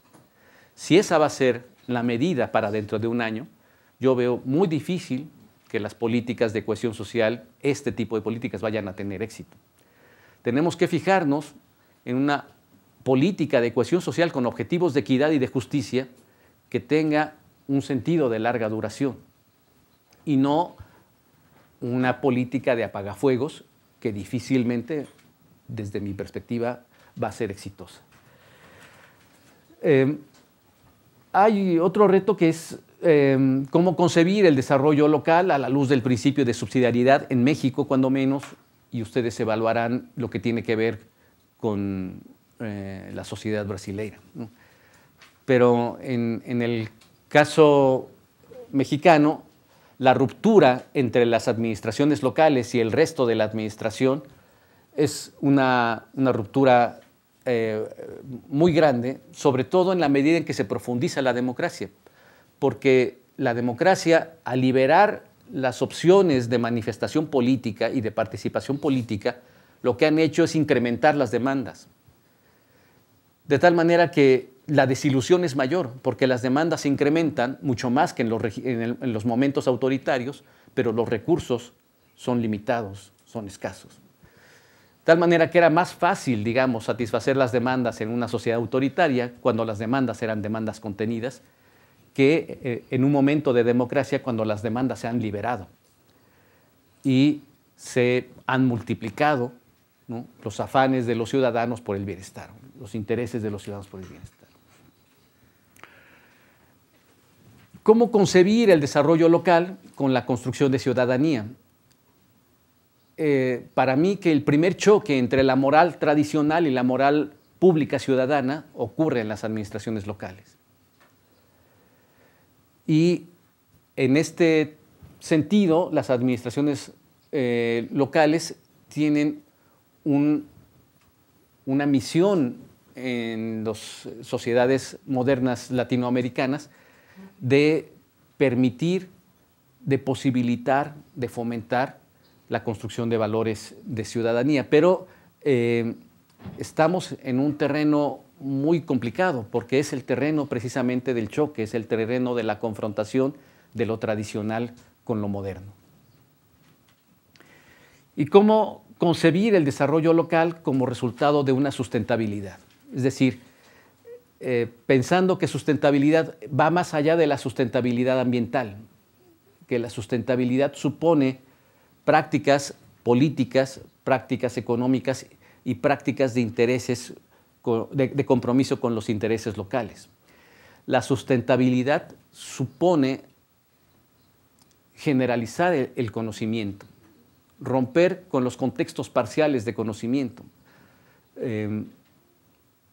Si esa va a ser la medida para dentro de un año, yo veo muy difícil que las políticas de cohesión social, este tipo de políticas, vayan a tener éxito. Tenemos que fijarnos en una política de cohesión social con objetivos de equidad y de justicia que tenga un sentido de larga duración y no una política de apagafuegos que difícilmente, desde mi perspectiva, va a ser exitosa. Em, hay otro reto que es em, cómo concebir el desarrollo local a la luz del principio de subsidiariedad en México, cuando menos y ustedes evaluarán lo que tiene que ver con eh, la sociedad brasileira. Pero en, el caso mexicano, la ruptura entre las administraciones locales y el resto de la administración es una, ruptura eh, muy grande, sobre todo en la medida en que se profundiza la democracia, porque la democracia, al liberar las opciones de manifestación política y de participación política lo que han hecho es incrementar las demandas. De tal manera que la desilusión es mayor, porque las demandas se incrementan mucho más que en los, momentos autoritarios, pero los recursos son limitados, son escasos. De tal manera que era más fácil, digamos, satisfacer las demandas en una sociedad autoritaria cuando las demandas eran demandas contenidas que eh, en un momento de democracia cuando las demandas se han liberado y se han multiplicado los afanes de los ciudadanos por el bienestar, los intereses de los ciudadanos por el bienestar. ¿Cómo concebir el desarrollo local con la construcción de ciudadanía? Eh, para mí que el primer choque entre la moral tradicional y la moral pública ciudadana ocurre en las administraciones locales. Y en este sentido, las administraciones eh, locales tienen una misión en las sociedades modernas latinoamericanas de permitir, de posibilitar, de fomentar la construcción de valores de ciudadanía. Pero eh, estamos en un terreno muy complicado porque es el terreno precisamente del choque, es el terreno de la confrontación de lo tradicional con lo moderno. ¿Y cómo concebir el desarrollo local como resultado de una sustentabilidad? Es decir, eh, pensando que sustentabilidad va más allá de la sustentabilidad ambiental, que la sustentabilidad supone prácticas políticas, prácticas económicas y prácticas de intereses de, compromiso con los intereses locales. La sustentabilidad supone generalizar el, conocimiento, romper con los contextos parciales de conocimiento. Em,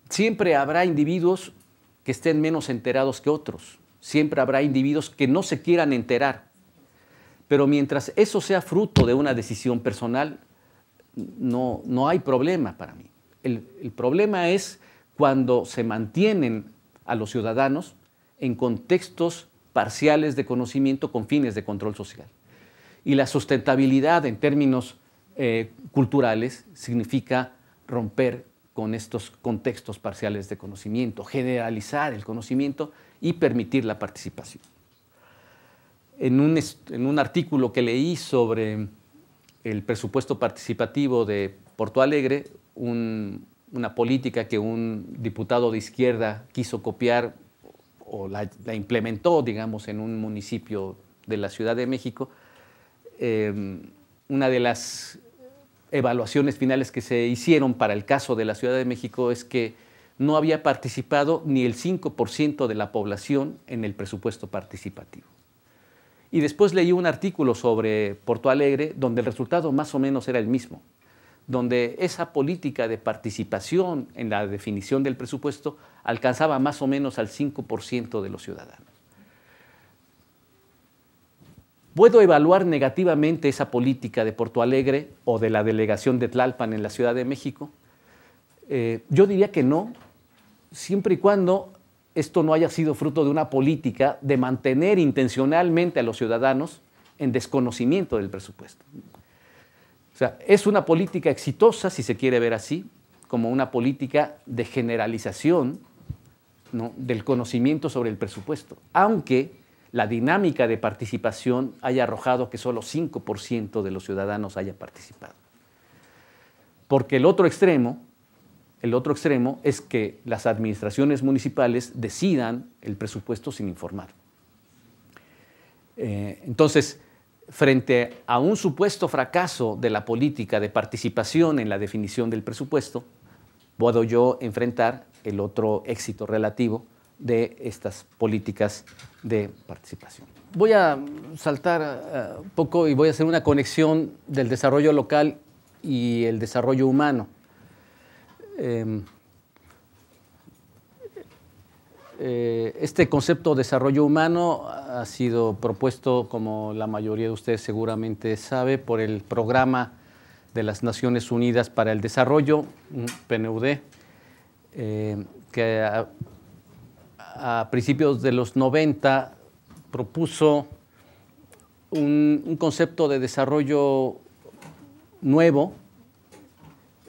siempre habrá individuos que estén menos enterados que otros, siempre habrá individuos que no se quieran enterar, pero mientras eso sea fruto de una decisión personal, no, no hay problema para mí. El, problema es cuando se mantienen a los ciudadanos en contextos parciales de conocimiento con fines de control social. Y la sustentabilidad en términos eh, culturales significa romper con estos contextos parciales de conocimiento, generalizar el conocimiento y permitir la participación. En un, en un artículo que leí sobre el presupuesto participativo de Porto Alegre, una política que un diputado de izquierda quiso copiar o la, implementó, digamos, en un municipio de la Ciudad de México. Em, una de las evaluaciones finales que se hicieron para el caso de la Ciudad de México es que no había participado ni el 5% de la población en el presupuesto participativo. Y después leí un artículo sobre Porto Alegre donde el resultado más o menos era el mismo donde esa política de participación en la definición del presupuesto alcanzaba más o menos al 5% de los ciudadanos. Puedo evaluar negativamente esa política de Porto Alegre o de la delegación de Tlalpan en la Ciudad de México. Eh, yo diría que no, siempre y cuando esto no haya sido fruto de una política de mantener intencionalmente a los ciudadanos en desconocimiento del presupuesto. O sea, es una política exitosa, si se quiere ver así, como una política de generalización del conocimiento sobre el presupuesto, aunque la dinámica de participación haya arrojado que solo 5% de los ciudadanos haya participado. Porque el otro extremo, el otro extremo es que las administraciones municipales decidan el presupuesto sin informar. Eh, entonces, frente a un supuesto fracaso de la política de participación en la definición del presupuesto, puedo yo enfrentar el otro éxito relativo de estas políticas de participación. Voy a saltar un eh, poco y voy a hacer una conexión del desarrollo local y el desarrollo humano. Em, eh, este concepto de desarrollo humano ha sido propuesto, como la mayoría de ustedes seguramente sabe, por el programa de las Naciones Unidas para el Desarrollo, PNUD, eh, que a, principios de los 90 propuso un, concepto de desarrollo nuevo.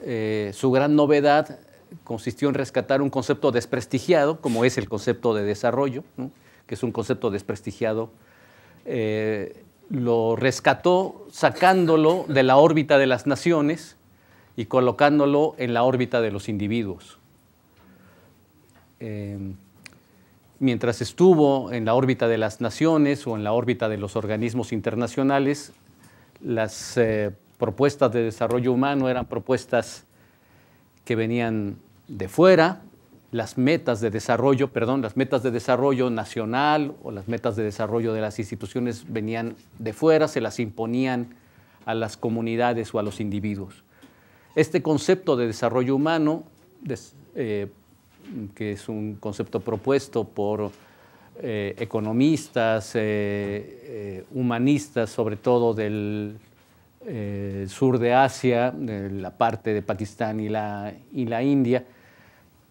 Eh, su gran novedad consistió en rescatar un concepto desprestigiado, como es el concepto de desarrollo, que es un concepto desprestigiado. Eh, lo rescató sacándolo de la órbita de las naciones y colocándolo en la órbita de los individuos. Eh, mientras estuvo en la órbita de las naciones o en la órbita de los organismos internacionales, las eh, propuestas de desarrollo humano eran propuestas que venían de fuera las metas de desarrollo, perdón, las metas de desarrollo nacional o las metas de desarrollo de las instituciones venían de fuera, se las imponían a las comunidades o a los individuos. Este concepto de desarrollo humano, eh, que es un concepto propuesto por eh, economistas, eh, humanistas, sobre todo del sur de Asia, de la parte de Pakistán y la India,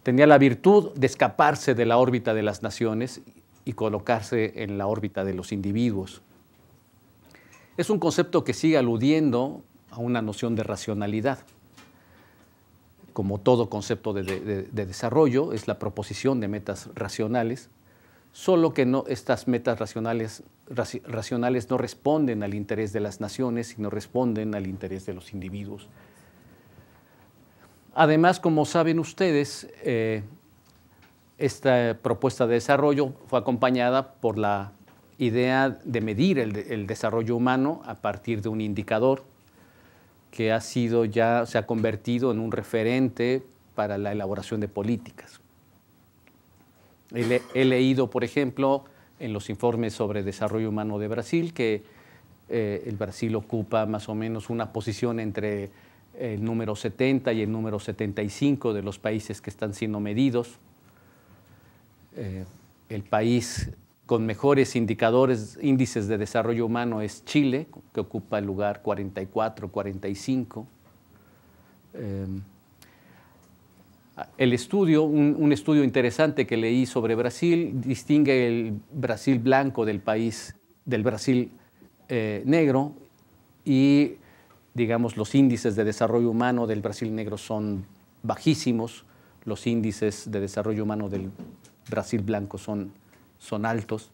tenía la virtud de escaparse de la órbita de las naciones y colocarse en la órbita de los individuos. Es un concepto que sigue aludiendo a una noción de racionalidad. Como todo concepto de, desarrollo, es la proposición de metas racionales, solo que no, estas metas racionales, racionales no responden al interés de las naciones, sino responden al interés de los individuos. Además, como saben ustedes, eh, esta propuesta de desarrollo fue acompañada por la idea de medir el, desarrollo humano a partir de un indicador que ha sido ya, se ha convertido en un referente para la elaboración de políticas. He, leído, por ejemplo, en los informes sobre desarrollo humano de Brasil que eh, el Brasil ocupa más o menos una posición entre el número 70 y el número 75 de los países que están siendo medidos. Eh, el país con mejores indicadores, índices de desarrollo humano es Chile, que ocupa el lugar 44, 45. Eh, el estudio, un, estudio interesante que leí sobre Brasil, distingue el Brasil blanco del país, del Brasil eh, negro, y digamos, los índices de desarrollo humano del Brasil negro son bajísimos, los índices de desarrollo humano del Brasil blanco son, son altos.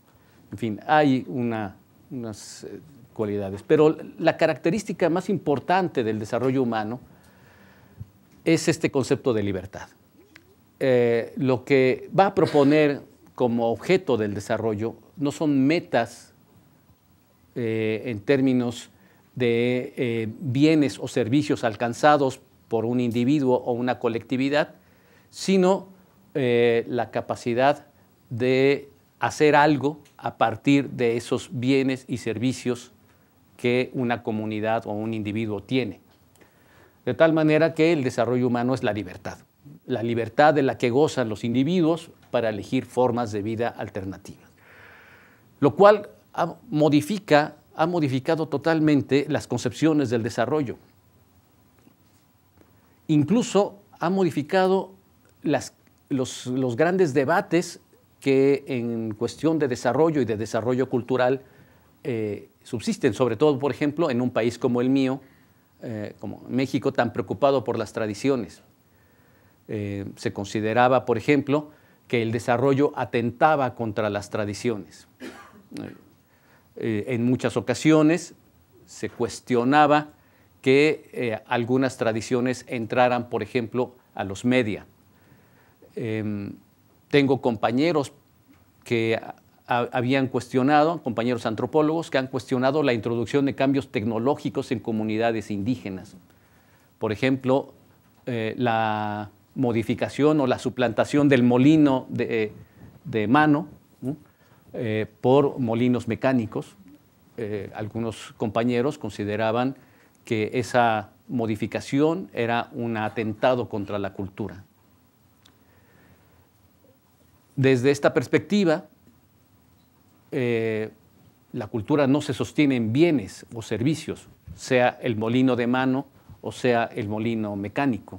En fin, hay una, unas eh, cualidades. Pero la característica más importante del desarrollo humano es este concepto de libertad. Eh, lo que va a proponer como objeto del desarrollo no son metas eh, en términos de eh, bienes o servicios alcanzados por un individuo o una colectividad, sino eh, la capacidad de hacer algo a partir de esos bienes y servicios que una comunidad o un individuo tiene. De tal manera que el desarrollo humano es la libertad, la libertad de la que gozan los individuos para elegir formas de vida alternativas, lo cual ah, modifica ha modificado totalmente las concepciones del desarrollo. Incluso ha modificado los, grandes debates que en cuestión de desarrollo y de desarrollo cultural eh, subsisten, sobre todo, por ejemplo, en un país como el mío, eh, como México, tan preocupado por las tradiciones. Eh, se consideraba, por ejemplo, que el desarrollo atentaba contra las tradiciones. Eh, en muchas ocasiones se cuestionaba que eh, algunas tradiciones entraran, por ejemplo, a los media. Em, tengo compañeros que habían cuestionado, compañeros antropólogos, que han cuestionado la introducción de cambios tecnológicos en comunidades indígenas. Por ejemplo, eh, la modificación o la suplantación del molino de mano eh, por molinos mecánicos. Eh, algunos compañeros consideraban que esa modificación era un atentado contra la cultura. Desde esta perspectiva, eh, la cultura no se sostiene en bienes o servicios, sea el molino de mano o sea el molino mecánico,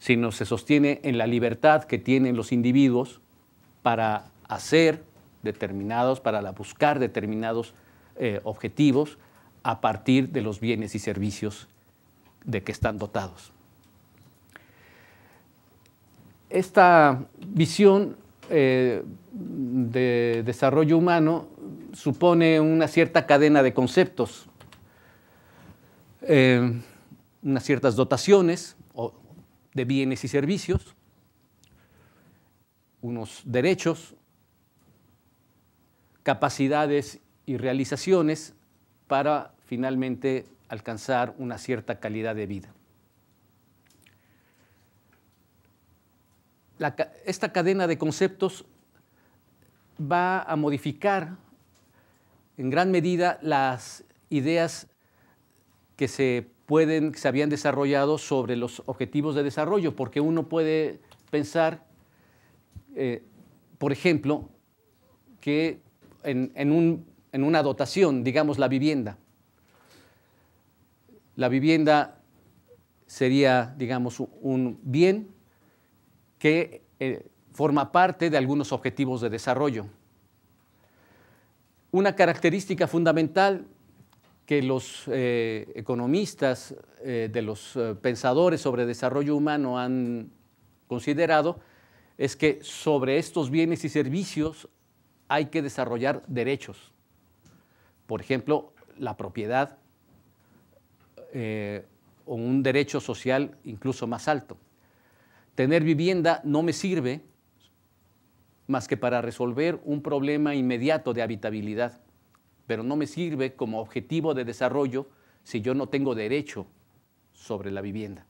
sino se sostiene en la libertad que tienen los individuos para hacer, determinados, para buscar determinados eh, objetivos a partir de los bienes y servicios de que están dotados. Esta visión eh, de desarrollo humano supone una cierta cadena de conceptos, eh, unas ciertas dotaciones de bienes y servicios, unos derechos, capacidades y realizaciones para finalmente alcanzar una cierta calidad de vida. esta cadena de conceptos va a modificar en gran medida las ideas que se pueden, se habían desarrollado sobre los objetivos de desarrollo, porque uno puede pensar, eh, por ejemplo, que en, una dotación, digamos la vivienda. La vivienda sería, digamos, un bien que eh, forma parte de algunos objetivos de desarrollo. Una característica fundamental que los eh, economistas, eh, de los pensadores sobre desarrollo humano han considerado es que sobre estos bienes y servicios hay que desarrollar derechos. Por ejemplo, la propiedad eh, o un derecho social incluso más alto. Tener vivienda no me sirve más que para resolver un problema inmediato de habitabilidad, pero no me sirve como objetivo de desarrollo si yo no tengo derecho sobre la vivienda.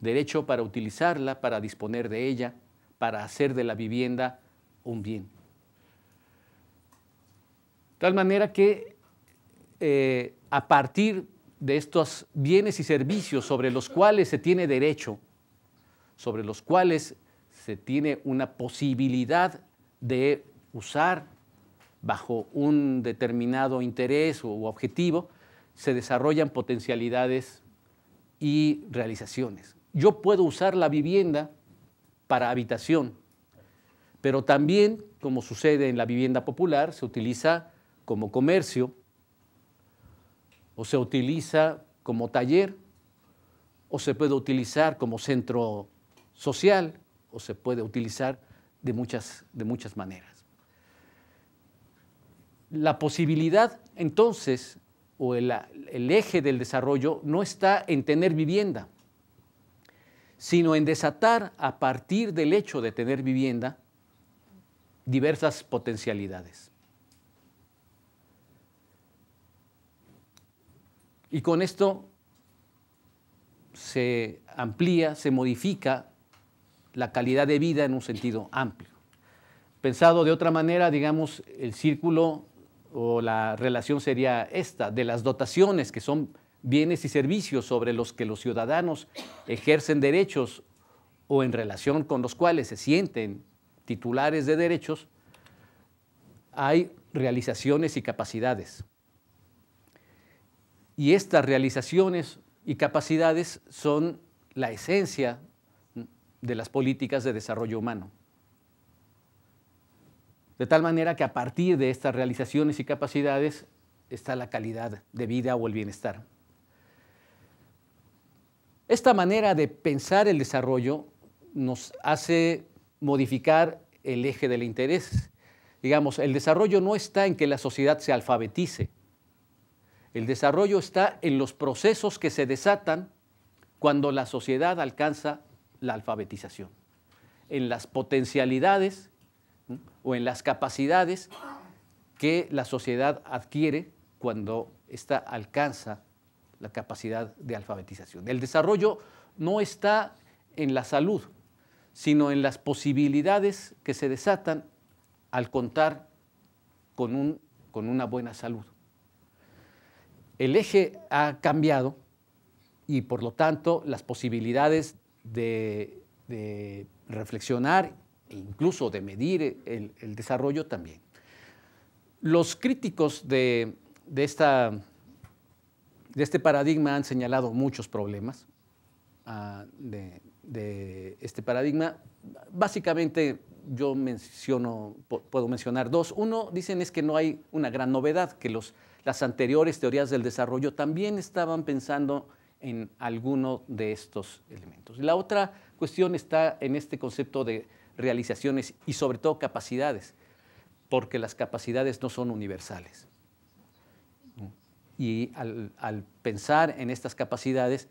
Derecho para utilizarla, para disponer de ella, para hacer de la vivienda un bien tal manera que eh, a partir de estos bienes y servicios sobre los cuales se tiene derecho, sobre los cuales se tiene una posibilidad de usar bajo un determinado interés o objetivo, se desarrollan potencialidades y realizaciones. Yo puedo usar la vivienda para habitación, pero también, como sucede en la vivienda popular, se utiliza como comercio o se utiliza como taller o se puede utilizar como centro social o se puede utilizar de muchas, maneras. La posibilidad entonces o el eje del desarrollo no está en tener vivienda, sino en desatar a partir del hecho de tener vivienda diversas potencialidades. Y con esto se amplía, se modifica la calidad de vida en un sentido amplio. Pensado de otra manera, digamos, el círculo o la relación sería esta, de las dotaciones que son bienes y servicios sobre los que los ciudadanos ejercen derechos o en relación con los cuales se sienten titulares de derechos, hay realizaciones y capacidades. Y estas realizaciones y capacidades son la esencia de las políticas de desarrollo humano. De tal manera que a partir de estas realizaciones y capacidades está la calidad de vida o el bienestar. Esta manera de pensar el desarrollo nos hace modificar el eje del interés. Digamos, el desarrollo no está en que la sociedad se alfabetice, el desarrollo está en los procesos que se desatan cuando la sociedad alcanza la alfabetización, en las potencialidades o en las capacidades que la sociedad adquiere cuando ésta alcanza la capacidad de alfabetización. El desarrollo no está en la salud, sino en las posibilidades que se desatan al contar con una buena salud el eje ha cambiado y por lo tanto las posibilidades de, reflexionar e incluso de medir el, desarrollo también. Los críticos de, este paradigma han señalado muchos problemas ah, de, de, este paradigma. Básicamente yo menciono, puedo mencionar dos. Uno, dicen es que no hay una gran novedad, que los las anteriores teorías del desarrollo también estaban pensando en alguno de estos elementos. La otra cuestión está en este concepto de realizaciones y sobre todo capacidades, porque las capacidades no son universales. Y al, pensar en estas capacidades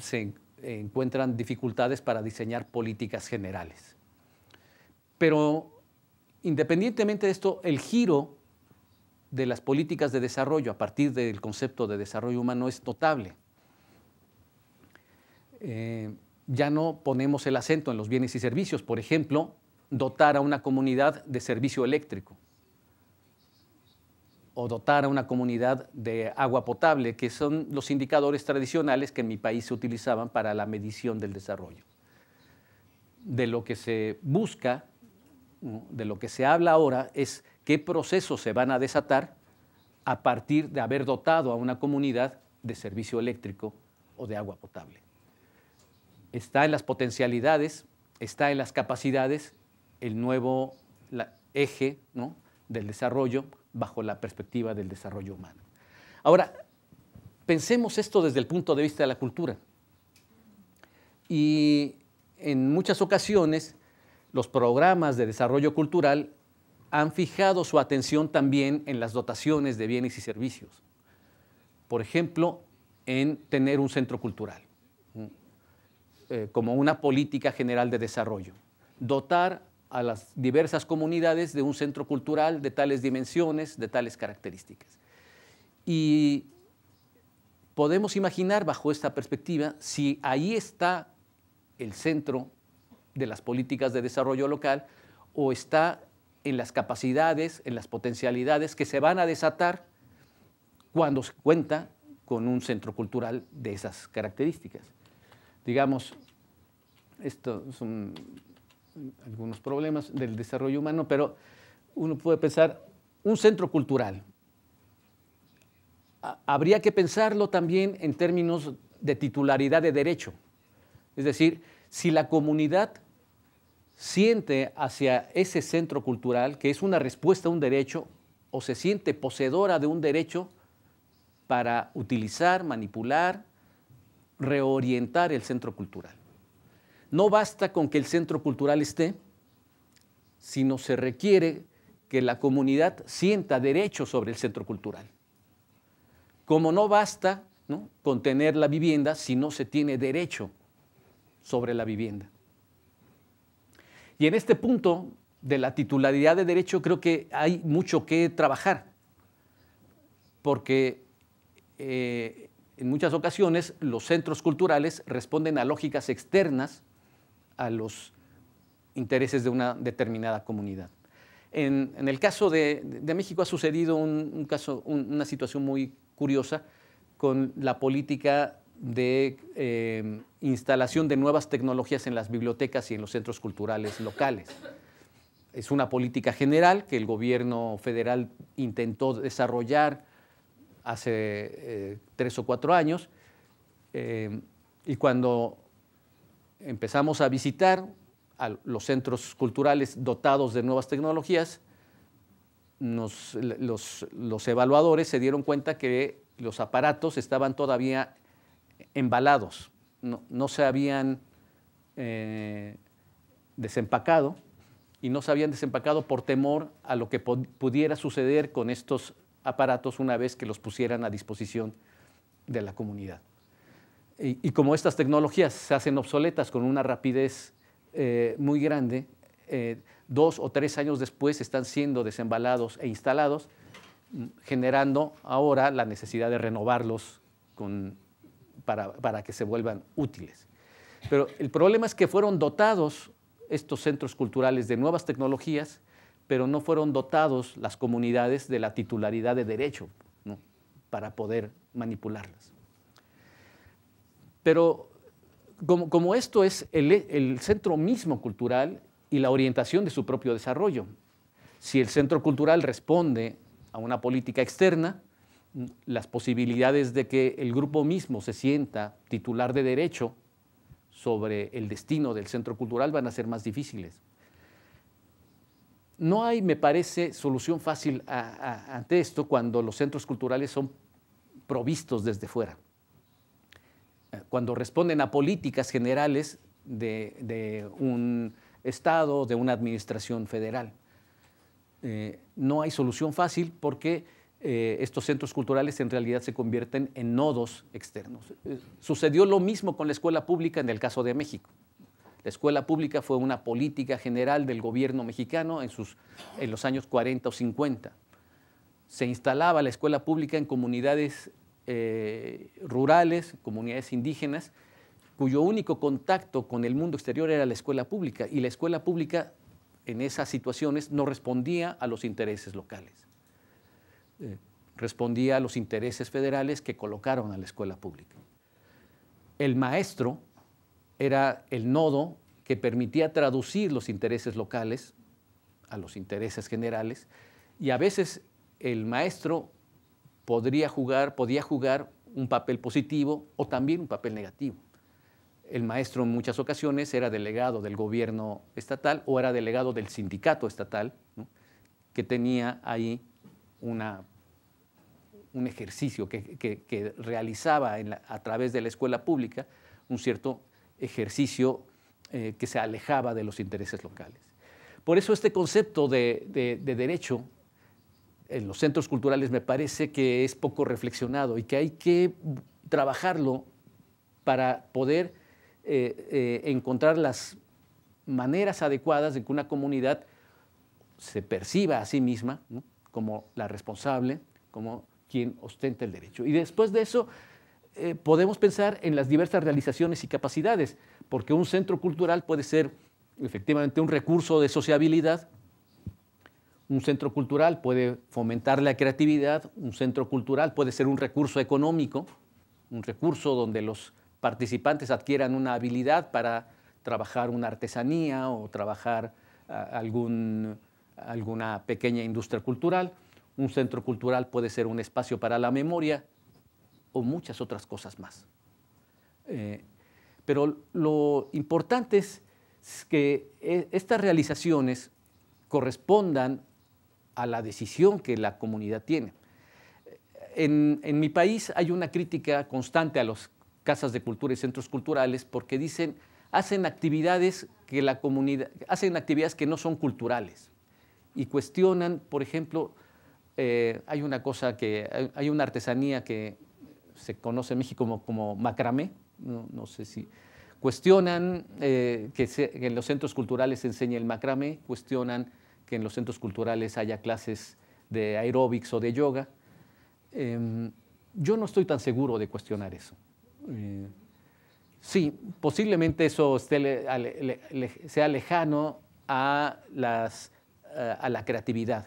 se encuentran dificultades para diseñar políticas generales. Pero independientemente de esto, el giro de las políticas de desarrollo a partir del concepto de desarrollo humano es notable. Eh, ya no ponemos el acento en los bienes y servicios, por ejemplo, dotar a una comunidad de servicio eléctrico o dotar a una comunidad de agua potable, que son los indicadores tradicionales que en mi país se utilizaban para la medición del desarrollo. De lo que se busca de lo que se habla ahora es qué procesos se van a desatar a partir de haber dotado a una comunidad de servicio eléctrico o de agua potable. Está en las potencialidades, está en las capacidades el nuevo eje del desarrollo bajo la perspectiva del desarrollo humano. Ahora, pensemos esto desde el punto de vista de la cultura. Y en muchas ocasiones los programas de desarrollo cultural han fijado su atención también en las dotaciones de bienes y servicios. Por ejemplo, en tener un centro cultural, eh, como una política general de desarrollo. Dotar a las diversas comunidades de un centro cultural de tales dimensiones, de tales características. Y podemos imaginar bajo esta perspectiva si ahí está el centro de las políticas de desarrollo local o está en las capacidades, en las potencialidades que se van a desatar cuando se cuenta con un centro cultural de esas características. Digamos, estos son algunos problemas del desarrollo humano, pero uno puede pensar, un centro cultural, habría que pensarlo también en términos de titularidad de derecho. Es decir, si la comunidad siente hacia ese centro cultural que es una respuesta a un derecho o se siente poseedora de un derecho para utilizar, manipular, reorientar el centro cultural. No basta con que el centro cultural esté, sino se requiere que la comunidad sienta derecho sobre el centro cultural. Como no basta con tener la vivienda si no se tiene derecho sobre la vivienda. Y en este punto de la titularidad de derecho creo que hay mucho que trabajar, porque eh, en muchas ocasiones los centros culturales responden a lógicas externas a los intereses de una determinada comunidad. En, el caso de, México ha sucedido una situación muy curiosa con la política de eh, instalación de nuevas tecnologías en las bibliotecas y en los centros culturales locales. Es una política general que el gobierno federal intentó desarrollar hace eh, tres o cuatro años eh, y cuando empezamos a visitar a los centros culturales dotados de nuevas tecnologías, los, los evaluadores se dieron cuenta que los aparatos estaban todavía embalados, no, se habían eh, desempacado y no se habían desempacado por temor a lo que pudiera suceder con estos aparatos una vez que los pusieran a disposición de la comunidad. Y, como estas tecnologías se hacen obsoletas con una rapidez eh, muy grande, eh, dos o tres años después están siendo desembalados e instalados, mm, generando ahora la necesidad de renovarlos con para, que se vuelvan útiles. Pero el problema es que fueron dotados estos centros culturales de nuevas tecnologías, pero no fueron dotados las comunidades de la titularidad de derecho para poder manipularlas. Pero como, esto es el, centro mismo cultural y la orientación de su propio desarrollo, si el centro cultural responde a una política externa, las posibilidades de que el grupo mismo se sienta titular de derecho sobre el destino del centro cultural van a ser más difíciles. No hay, me parece, solución fácil ante esto cuando los centros culturales son provistos desde fuera, cuando responden a políticas generales de, un Estado, de una administración federal. Eh, no hay solución fácil porque eh, estos centros culturales en realidad se convierten en nodos externos. Eh, sucedió lo mismo con la escuela pública en el caso de México. La escuela pública fue una política general del gobierno mexicano en, los años 40 o 50. Se instalaba la escuela pública en comunidades eh, rurales, comunidades indígenas, cuyo único contacto con el mundo exterior era la escuela pública y la escuela pública en esas situaciones no respondía a los intereses locales. Eh, respondía a los intereses federales que colocaron a la escuela pública. El maestro era el nodo que permitía traducir los intereses locales a los intereses generales y a veces el maestro podría jugar, podía jugar un papel positivo o también un papel negativo. El maestro en muchas ocasiones era delegado del gobierno estatal o era delegado del sindicato estatal que tenía ahí un ejercicio que, realizaba a través de la escuela pública, un cierto ejercicio eh, que se alejaba de los intereses locales. Por eso este concepto de, derecho en los centros culturales me parece que es poco reflexionado y que hay que trabajarlo para poder eh, eh, encontrar las maneras adecuadas de que una comunidad se perciba a sí misma como la responsable, como quien ostenta el derecho. Y después de eso eh, podemos pensar en las diversas realizaciones y capacidades, porque un centro cultural puede ser efectivamente un recurso de sociabilidad, un centro cultural puede fomentar la creatividad, un centro cultural puede ser un recurso económico, un recurso donde los participantes adquieran una habilidad para trabajar una artesanía o trabajar ah, algún alguna pequeña industria cultural. Un centro cultural puede ser un espacio para la memoria o muchas otras cosas más. Eh, pero lo importante es que e, estas realizaciones correspondan a la decisión que la comunidad tiene. En, mi país hay una crítica constante a las casas de cultura y centros culturales porque dicen, hacen actividades que la comunidad, hacen actividades que no son culturales y cuestionan, por ejemplo, eh, hay una cosa que, hay, una artesanía que se conoce en México como, como macramé, no, sé si, cuestionan eh, que, en los centros culturales se enseñe el macramé, cuestionan que en los centros culturales haya clases de aeróbics o de yoga. Em, yo no estoy tan seguro de cuestionar eso. Eh, sí, posiblemente eso esté sea lejano a las eh, a, la creatividad.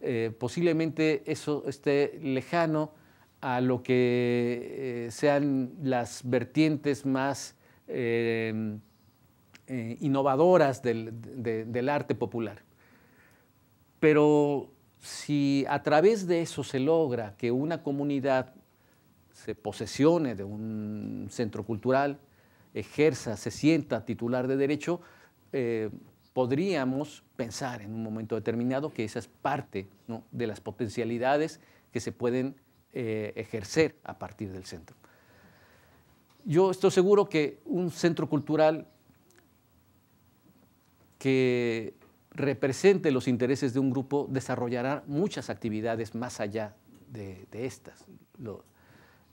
Eh, posiblemente eso esté lejano a lo que eh, sean las vertientes más innovadoras del, arte popular. Pero si a través de eso se logra que una comunidad se posesione de un centro cultural, ejerza, se sienta titular de derecho, podríamos pensar en un momento determinado, que esa es parte de las potencialidades que se pueden eh, ejercer a partir del centro. Yo estoy seguro que un centro cultural que represente los intereses de un grupo desarrollará muchas actividades más allá de, estas.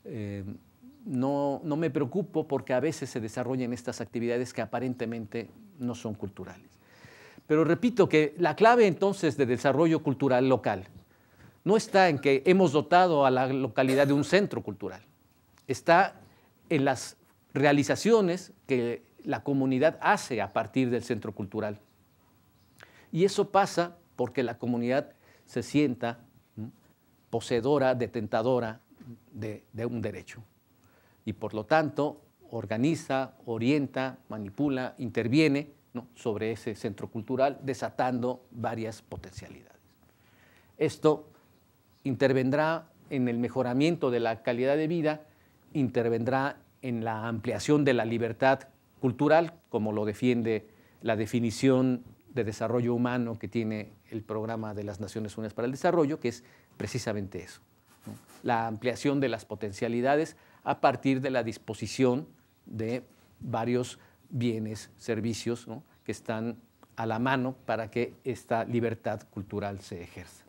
Eh, no, no me preocupo porque a veces se desarrollan estas actividades que aparentemente no son culturales. Pero repito que la clave entonces de desarrollo cultural local no está en que hemos dotado a la localidad de un centro cultural, está en las realizaciones que la comunidad hace a partir del centro cultural. Y eso pasa porque la comunidad se sienta poseedora, detentadora de, de un derecho. Y por lo tanto, organiza, orienta, manipula, interviene sobre ese centro cultural, desatando varias potencialidades. Esto intervendrá en el mejoramiento de la calidad de vida, intervendrá en la ampliación de la libertad cultural, como lo defiende la definición de desarrollo humano que tiene el programa de las Naciones Unidas para el Desarrollo, que es precisamente eso, la ampliación de las potencialidades a partir de la disposición de varios bienes, servicios que están a la mano para que esta libertad cultural se ejerza.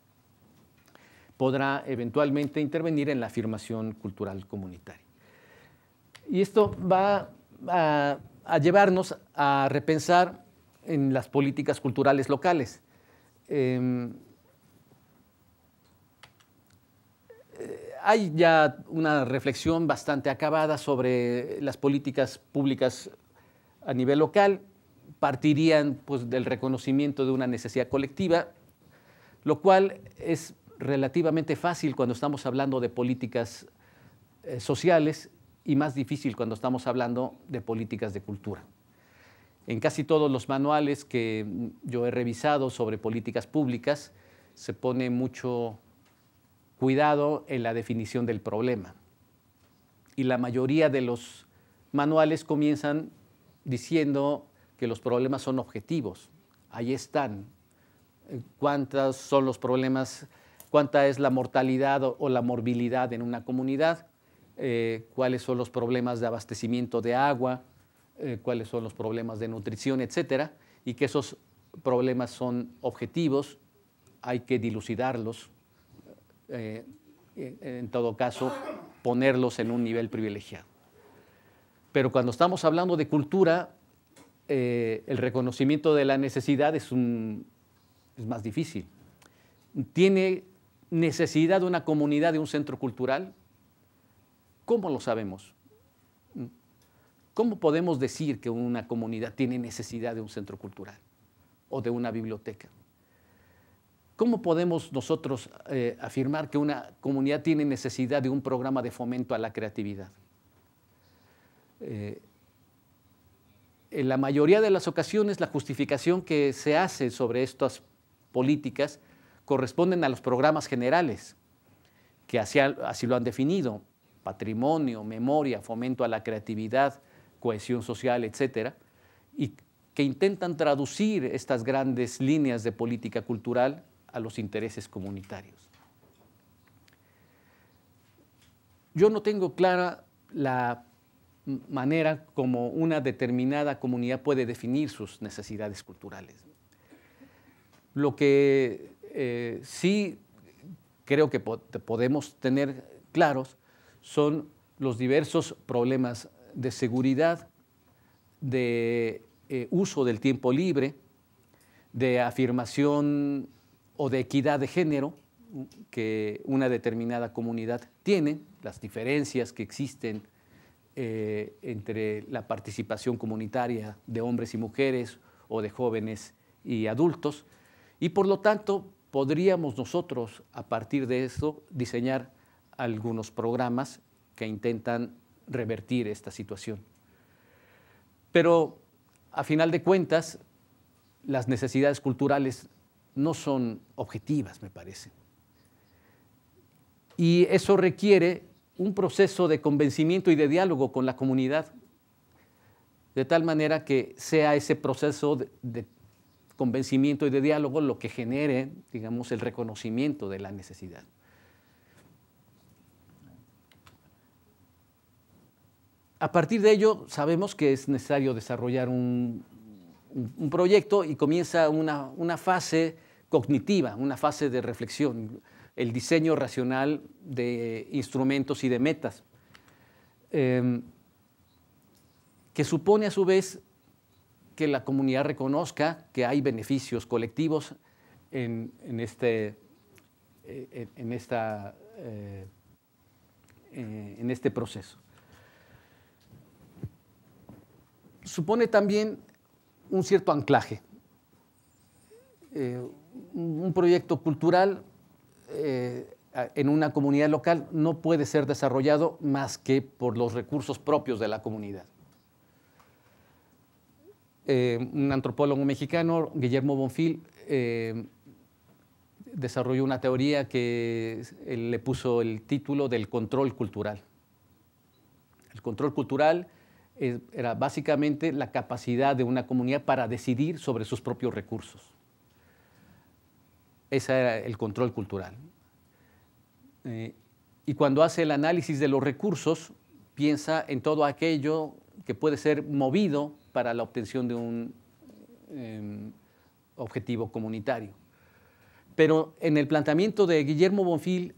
Podrá eventualmente intervenir en la afirmación cultural comunitaria. Y esto va a, llevarnos a repensar en las políticas culturales locales. Em, eh, hay ya una reflexión bastante acabada sobre las políticas públicas a nivel local, partirían pues, del reconocimiento de una necesidad colectiva, lo cual es relativamente fácil cuando estamos hablando de políticas eh, sociales y más difícil cuando estamos hablando de políticas de cultura. En casi todos los manuales que yo he revisado sobre políticas públicas se pone mucho cuidado en la definición del problema. Y la mayoría de los manuales comienzan diciendo que los problemas son objetivos, ahí están. Eh, ¿Cuántos son los problemas? ¿Cuánta es la mortalidad o, la morbilidad en una comunidad? Eh, ¿Cuáles son los problemas de abastecimiento de agua? Eh, ¿Cuáles son los problemas de nutrición, etcétera? Y que esos problemas son objetivos, hay que dilucidarlos. en todo caso, ponerlos en un nivel privilegiado. Pero cuando estamos hablando de cultura, eh, el reconocimiento de la necesidad es, más difícil. Tiene necesidad de una comunidad, de un centro cultural. ¿Cómo lo sabemos? ¿Cómo podemos decir que una comunidad tiene necesidad de un centro cultural o de una biblioteca? ¿Cómo podemos nosotros eh, afirmar que una comunidad tiene necesidad de un programa de fomento a la creatividad? Eh, en la mayoría de las ocasiones la justificación que se hace sobre estas políticas corresponden a los programas generales, que así, así lo han definido, patrimonio, memoria, fomento a la creatividad, cohesión social, etcétera, y que intentan traducir estas grandes líneas de política cultural a los intereses comunitarios. Yo no tengo clara la manera como una determinada comunidad puede definir sus necesidades culturales. Lo que eh, sí creo que podemos tener claros son los diversos problemas de seguridad, de eh, uso del tiempo libre, de afirmación o de equidad de género que una determinada comunidad tiene, las diferencias que existen eh, entre la participación comunitaria de hombres y mujeres o de jóvenes y adultos. Y por lo tanto, podríamos nosotros, a partir de esto, diseñar algunos programas que intentan revertir esta situación. Pero, a final de cuentas, las necesidades culturales no son objetivas, me parece. Y eso requiere un proceso de convencimiento y de diálogo con la comunidad, de tal manera que sea ese proceso de, convencimiento y de diálogo lo que genere, digamos, el reconocimiento de la necesidad. A partir de ello, sabemos que es necesario desarrollar un, proyecto y comienza una, una, fase cognitiva, una fase de reflexión el diseño racional de instrumentos y de metas, em, que supone a su vez que la comunidad reconozca que hay beneficios colectivos en, este, eh, en, eh, eh, en este proceso. Supone también un cierto anclaje, un proyecto cultural eh, en una comunidad local no puede ser desarrollado más que por los recursos propios de la comunidad. Eh, un antropólogo mexicano, Guillermo Bonfil, eh, desarrolló una teoría que le puso el título del control cultural. El control cultural era básicamente la capacidad de una comunidad para decidir sobre sus propios recursos. Ese era el control cultural. Eh, y cuando hace el análisis de los recursos, piensa en todo aquello que puede ser movido para la obtención de un em, objetivo comunitario. Pero en el planteamiento de Guillermo Bonfil,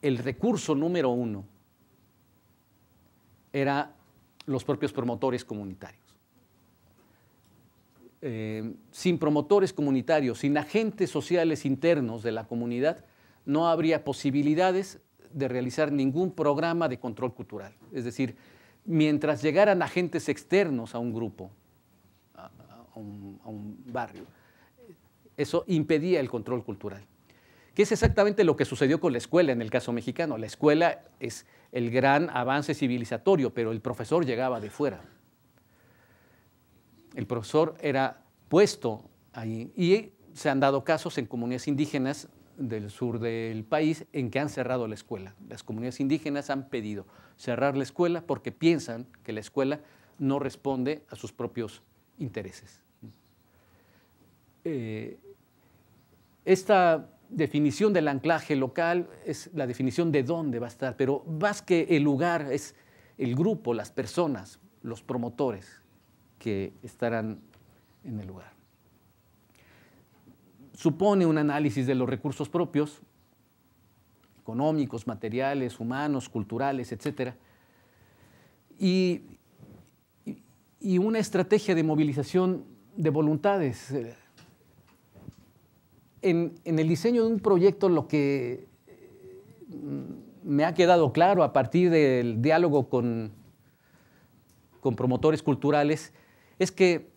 el recurso número uno era los propios promotores comunitarios. Eh, sin promotores comunitarios, sin agentes sociales internos de la comunidad, no habría posibilidades de realizar ningún programa de control cultural. Es decir, mientras llegaran agentes externos a un grupo, a, un, barrio, eso impedía el control cultural ¿Qué es exactamente lo que sucedió con la escuela en el caso mexicano. La escuela es el gran avance civilizatorio, pero el profesor llegaba de fuera. El profesor era puesto ahí y se han dado casos en comunidades indígenas del sur del país en que han cerrado la escuela. Las comunidades indígenas han pedido cerrar la escuela porque piensan que la escuela no responde a sus propios intereses. Eh, esta definición del anclaje local es la definición de dónde va a estar, pero más que el lugar es el grupo, las personas, los promotores que estarán en el lugar. Supone un análisis de los recursos propios, económicos, materiales, humanos, culturales, etc. Y, una estrategia de movilización de voluntades. En, el diseño de un proyecto lo que mm, me ha quedado claro a partir del diálogo con promotores culturales es que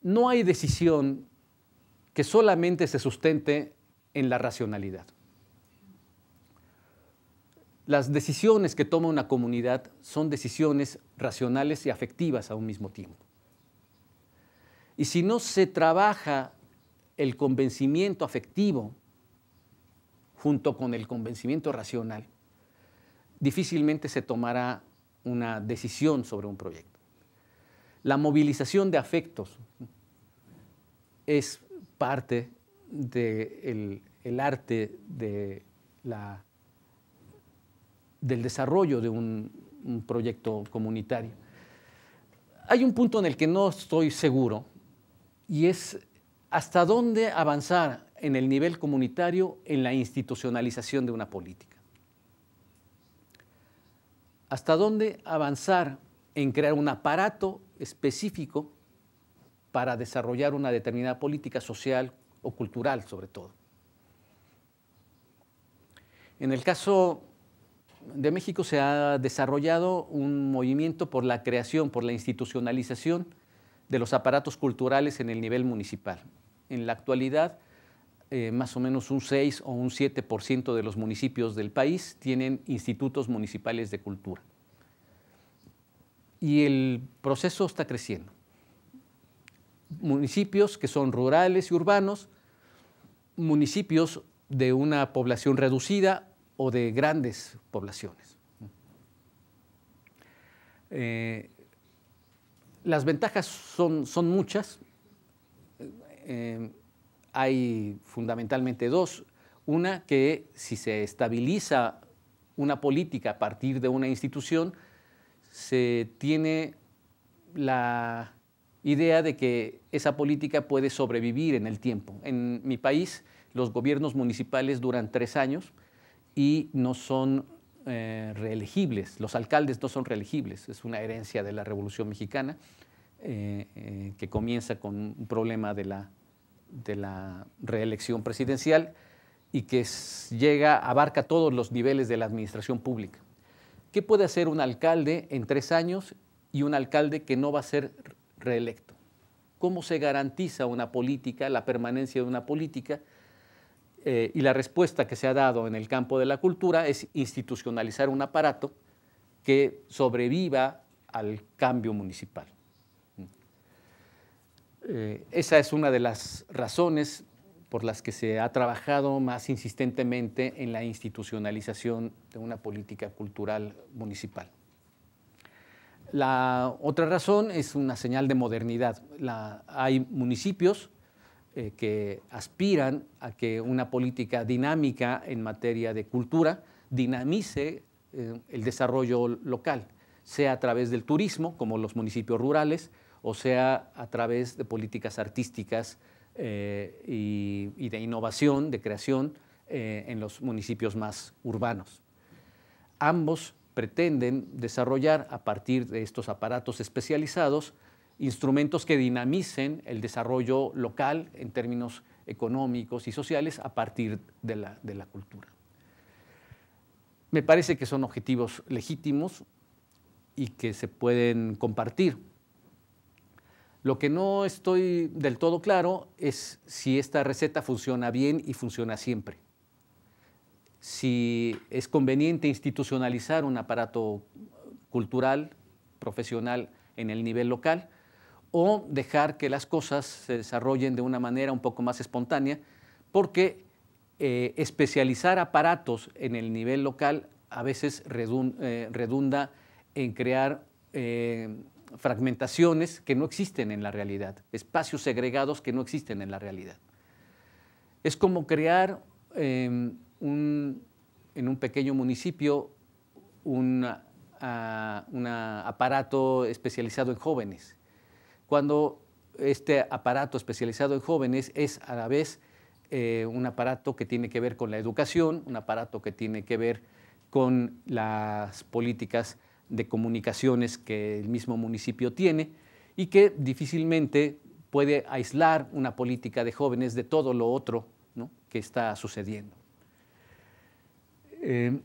no hay decisión que solamente se sustente en la racionalidad. Las decisiones que toma una comunidad son decisiones racionales y afectivas a un mismo tiempo. Y si no se trabaja el convencimiento afectivo junto con el convencimiento racional, difícilmente se tomará una decisión sobre un proyecto. La movilización de afectos es parte del arte del desarrollo de un, un proyecto comunitario. Hay un punto en el que no estoy seguro y es hasta dónde avanzar en el nivel comunitario en la institucionalización de una política. Hasta dónde avanzar en crear un aparato específico para desarrollar una determinada política social o cultural, sobre todo. En el caso de México se ha desarrollado un movimiento por la creación, por la institucionalización de los aparatos culturales en el nivel municipal. En la actualidad, eh, más o menos un 6 o un 7% de los municipios del país tienen institutos municipales de cultura y el proceso está creciendo. Municipios que son rurales y urbanos, municipios de una población reducida o de grandes poblaciones. Eh, las ventajas son, muchas. Eh, hay fundamentalmente dos. Una que si se estabiliza una política a partir de una institución, se tiene la idea de que esa política puede sobrevivir en el tiempo. En mi país, los gobiernos municipales duran tres años y no son eh, reelegibles, los alcaldes no son reelegibles, es una herencia de la Revolución Mexicana eh, eh, que comienza con un problema de la, reelección presidencial y que llega, abarca todos los niveles de la administración pública. ¿Qué puede hacer un alcalde en tres años y un alcalde que no va a ser reelecto? ¿Cómo se garantiza una política, la permanencia de una política? Eh, y la respuesta que se ha dado en el campo de la cultura es institucionalizar un aparato que sobreviva al cambio municipal. Mm. Eh, esa es una de las razones por las que se ha trabajado más insistentemente en la institucionalización de una política cultural municipal. La otra razón es una señal de modernidad. hay municipios eh, que aspiran a que una política dinámica en materia de cultura dinamice eh, el desarrollo local, sea a través del turismo, como los municipios rurales, o sea a través de políticas artísticas eh, y, de innovación, de creación eh, en los municipios más urbanos. Ambos pretenden desarrollar a partir de estos aparatos especializados instrumentos que dinamicen el desarrollo local en términos económicos y sociales a partir de la cultura. Me parece que son objetivos legítimos y que se pueden compartir lo que no estoy del todo claro es si esta receta funciona bien y funciona siempre. Si es conveniente institucionalizar un aparato cultural, profesional en el nivel local, o dejar que las cosas se desarrollen de una manera un poco más espontánea, porque eh, especializar aparatos en el nivel local a veces eh, redunda, en crear eh, fragmentaciones que no existen en la realidad, espacios segregados que no existen en la realidad. Es como crear em, en un pequeño municipio un ah, aparato especializado en jóvenes, cuando este aparato especializado en jóvenes es a la vez eh, un aparato que tiene que ver con la educación, un aparato que tiene que ver con las políticas de comunicaciones que el mismo municipio tiene y que difícilmente puede aislar una política de jóvenes de todo lo otro que está sucediendo. Eh,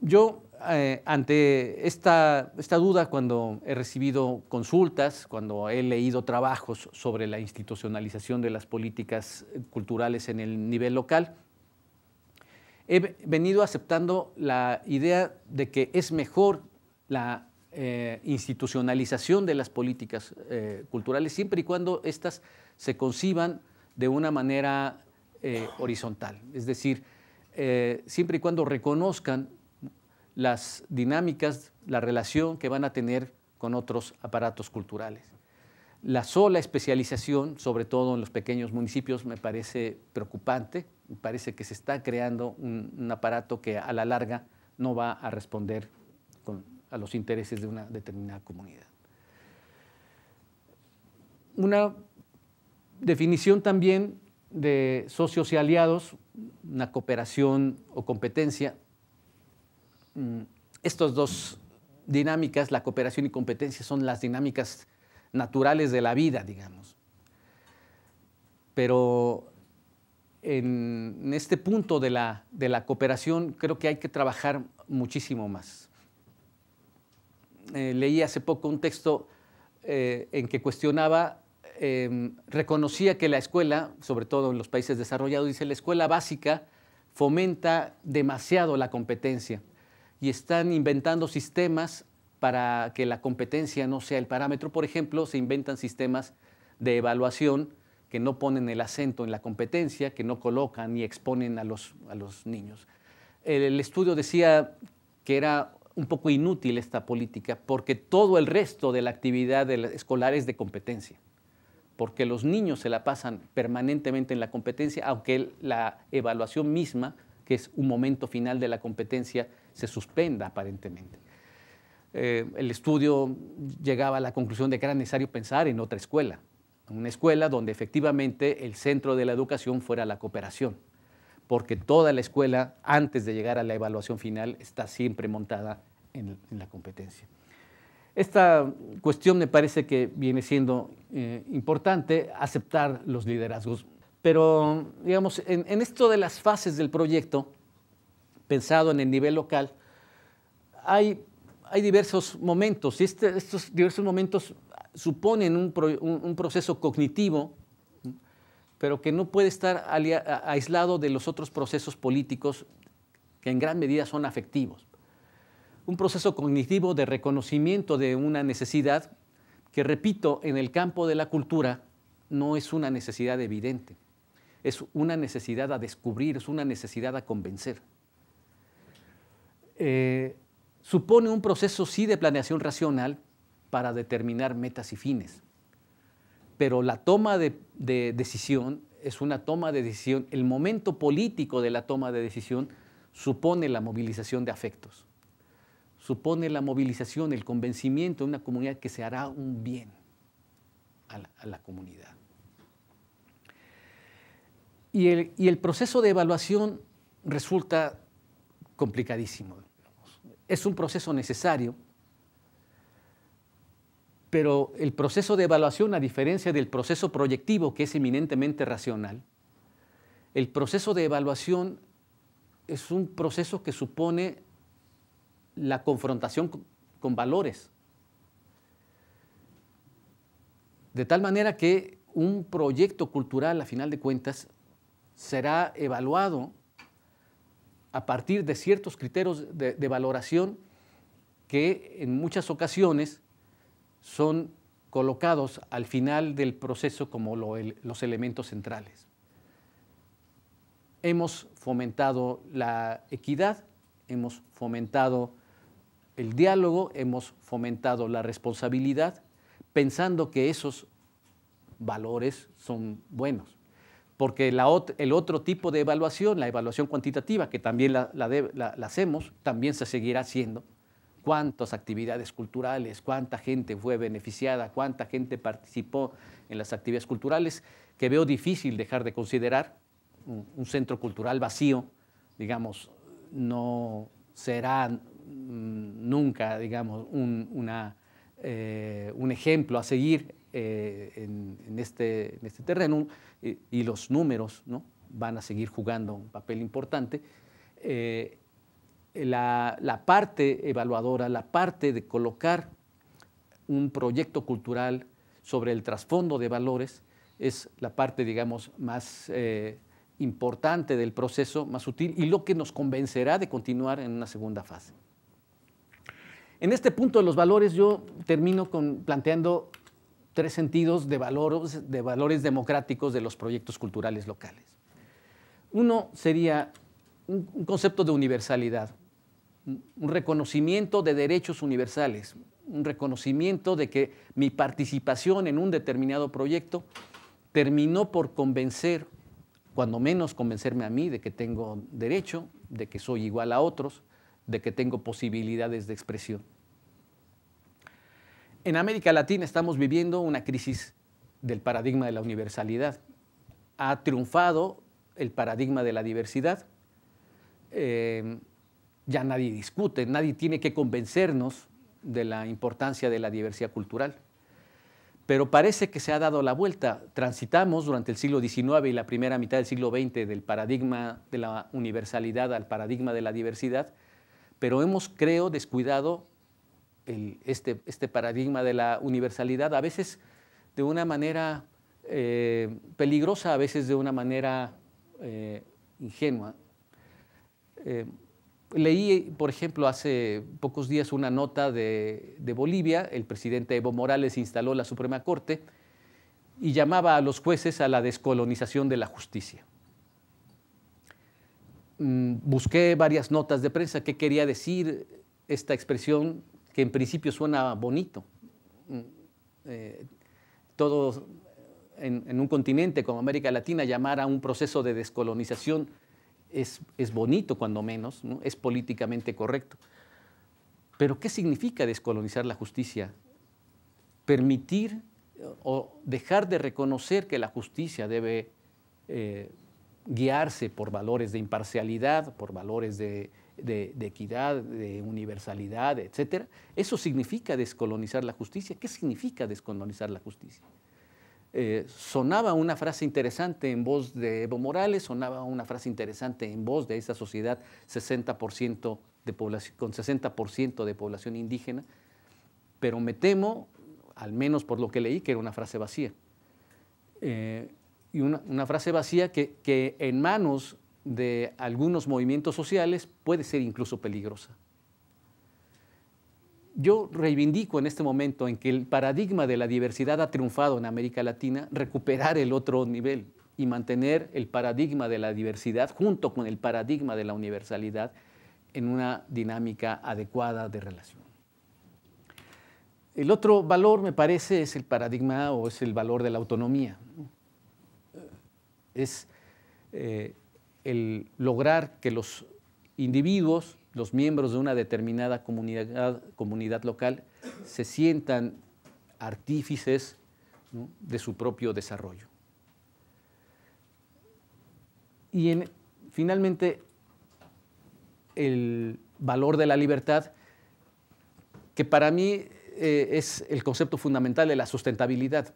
yo, eh, ante esta duda, cuando he recibido consultas, cuando he leído trabajos sobre la institucionalización de las políticas culturales en el nivel local, he venido aceptando la idea de que es mejor la eh, institucionalización de las políticas eh, culturales, siempre y cuando éstas se conciban de una manera eh, horizontal, es decir, siempre y cuando reconozcan las dinámicas, la relación que van a tener con otros aparatos culturales. La sola especialización, sobre todo en los pequeños municipios, me parece preocupante. Me parece que se está creando un, aparato que a la larga no va a responder a los intereses de una determinada comunidad. Una definición también de socios y aliados, una cooperación o competencia. Mm, Estas dos dinámicas, la cooperación y competencia, son las dinámicas naturales de la vida, digamos. Pero en, este punto de la, cooperación creo que hay que trabajar muchísimo más. Eh, leí hace poco un texto eh, en que cuestionaba, em, reconocía que la escuela, sobre todo en los países desarrollados, dice la escuela básica fomenta demasiado la competencia y están inventando sistemas para que la competencia no sea el parámetro. Por ejemplo, se inventan sistemas de evaluación que no ponen el acento en la competencia, que no colocan ni exponen a los, a los niños. El estudio decía que era un poco inútil esta política porque todo el resto de la actividad escolar es de competencia, porque los niños se la pasan permanentemente en la competencia, aunque la evaluación misma, que es un momento final de la competencia, se suspenda aparentemente. Eh, el estudio llegaba a la conclusión de que era necesario pensar en otra escuela, una escuela donde efectivamente el centro de la educación fuera la cooperación, porque toda la escuela, antes de llegar a la evaluación final, está siempre montada en, la competencia. Esta cuestión me parece que viene siendo eh, importante aceptar los liderazgos, pero digamos, en esto de las fases del proyecto, pensado en el nivel local, hay hay diversos momentos y este, estos diversos momentos suponen un, proceso cognitivo, pero que no puede estar aislado de los otros procesos políticos que en gran medida son afectivos. Un proceso cognitivo de reconocimiento de una necesidad que, repito, en el campo de la cultura no es una necesidad evidente, es una necesidad a descubrir, es una necesidad a convencer. Eh, supone un proceso sí de planeación racional para determinar metas y fines. Pero la toma de, decisión es una toma de decisión, el momento político de la toma de decisión supone la movilización de afectos, supone la movilización, el convencimiento de una comunidad que se hará un bien a la, comunidad. Y el, y el, proceso de evaluación resulta complicadísimo es un proceso necesario, pero el proceso de evaluación, a diferencia del proceso proyectivo, que es eminentemente racional, el proceso de evaluación es un proceso que supone la confrontación con valores. De tal manera que un proyecto cultural, a final de cuentas, será evaluado a partir de ciertos criterios de, valoración que en muchas ocasiones son colocados al final del proceso como los elementos centrales. Hemos fomentado la equidad, hemos fomentado el diálogo, hemos fomentado la responsabilidad, pensando que esos valores son buenos porque el otro tipo de evaluación, la evaluación cuantitativa, que también la, hacemos, también se seguirá haciendo. ¿Cuántas actividades culturales, cuánta gente fue beneficiada, cuánta gente participó en las actividades culturales? Que veo difícil dejar de considerar un, centro cultural vacío, digamos, no será nunca, digamos, eh, un ejemplo a seguir eh, en, este, en, este, terreno eh, y los números ¿no? van a seguir jugando un papel importante. Eh, la, parte evaluadora, la parte de colocar un proyecto cultural sobre el trasfondo de valores es la parte, digamos, más importante del proceso, más útil, y lo que nos convencerá de continuar en una segunda fase. En este punto de los valores yo termino con, planteando tres sentidos de valores, de valores democráticos de los proyectos culturales locales. Uno sería un concepto de universalidad, un reconocimiento de derechos universales, un reconocimiento de que mi participación en un determinado proyecto terminó por convencer, cuando menos convencerme a mí de que tengo derecho, de que soy igual a otros, de que tengo posibilidades de expresión en América Latina estamos viviendo una crisis del paradigma de la universalidad. Ha triunfado el paradigma de la diversidad. Em, ya nadie discute, nadie tiene que convencernos de la importancia de la diversidad cultural. Pero parece que se ha dado la vuelta. Transitamos durante el siglo XIX y la primera mitad del siglo XX del paradigma de la universalidad al paradigma de la diversidad, pero hemos, creo, descuidado este, este, paradigma de la universalidad, a veces de una manera eh, peligrosa, a veces de una manera eh, ingenua. Eh, leí, por ejemplo, hace pocos días una nota de, Bolivia, el presidente Evo Morales instaló la Suprema Corte y llamaba a los jueces a la descolonización de la justicia. Mm, busqué varias notas de prensa qué quería decir esta expresión que en principio suena bonito. Mm, eh, todos en, un continente como América Latina llamar a un proceso de descolonización es, bonito cuando menos, es políticamente correcto. Pero ¿qué significa descolonizar la justicia? Permitir o dejar de reconocer que la justicia debe eh, guiarse por valores de imparcialidad, por valores de de, equidad, de universalidad, etcétera. Eso significa descolonizar la justicia. ¿Qué significa descolonizar la justicia? Eh, sonaba una frase interesante en voz de Evo Morales, sonaba una frase interesante en voz de esa sociedad 60% de con 60% de población indígena, pero me temo, al menos por lo que leí, que era una frase vacía. Eh, y una, frase vacía que, que en manos de algunos movimientos sociales puede ser incluso peligrosa. Yo reivindico en este momento en que el paradigma de la diversidad ha triunfado en América Latina, recuperar el otro nivel y mantener el paradigma de la diversidad junto con el paradigma de la universalidad en una dinámica adecuada de relación. El otro valor, me parece, es el paradigma o es el valor de la autonomía. Es eh, el lograr que los individuos, los miembros de una determinada comunidad, local, se sientan artífices de su propio desarrollo. Y finalmente, el valor de la libertad, que para mí eh, es el concepto fundamental de la sustentabilidad.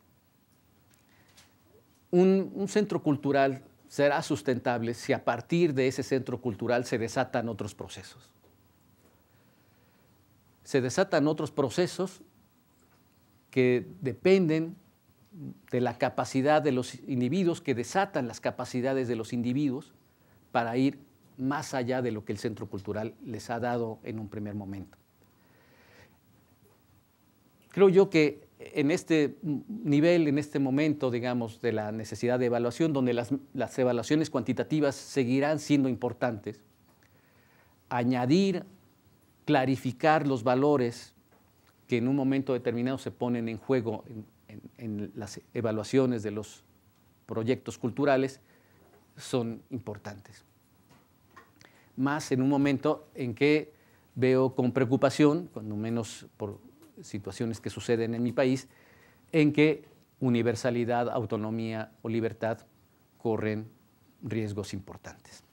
un centro cultural será sustentable si a partir de ese centro cultural se desatan otros procesos. Se desatan otros procesos que dependen de la capacidad de los individuos, que desatan las capacidades de los individuos para ir más allá de lo que el centro cultural les ha dado en un primer momento. Creo yo que en este nivel, en este momento, digamos, de la necesidad de evaluación, donde las, evaluaciones cuantitativas seguirán siendo importantes, añadir, clarificar los valores que en un momento determinado se ponen en juego en, en las evaluaciones de los proyectos culturales, son importantes. Más en un momento en que veo con preocupación, cuando menos por situaciones que suceden en mi país, en que universalidad, autonomía o libertad corren riesgos importantes.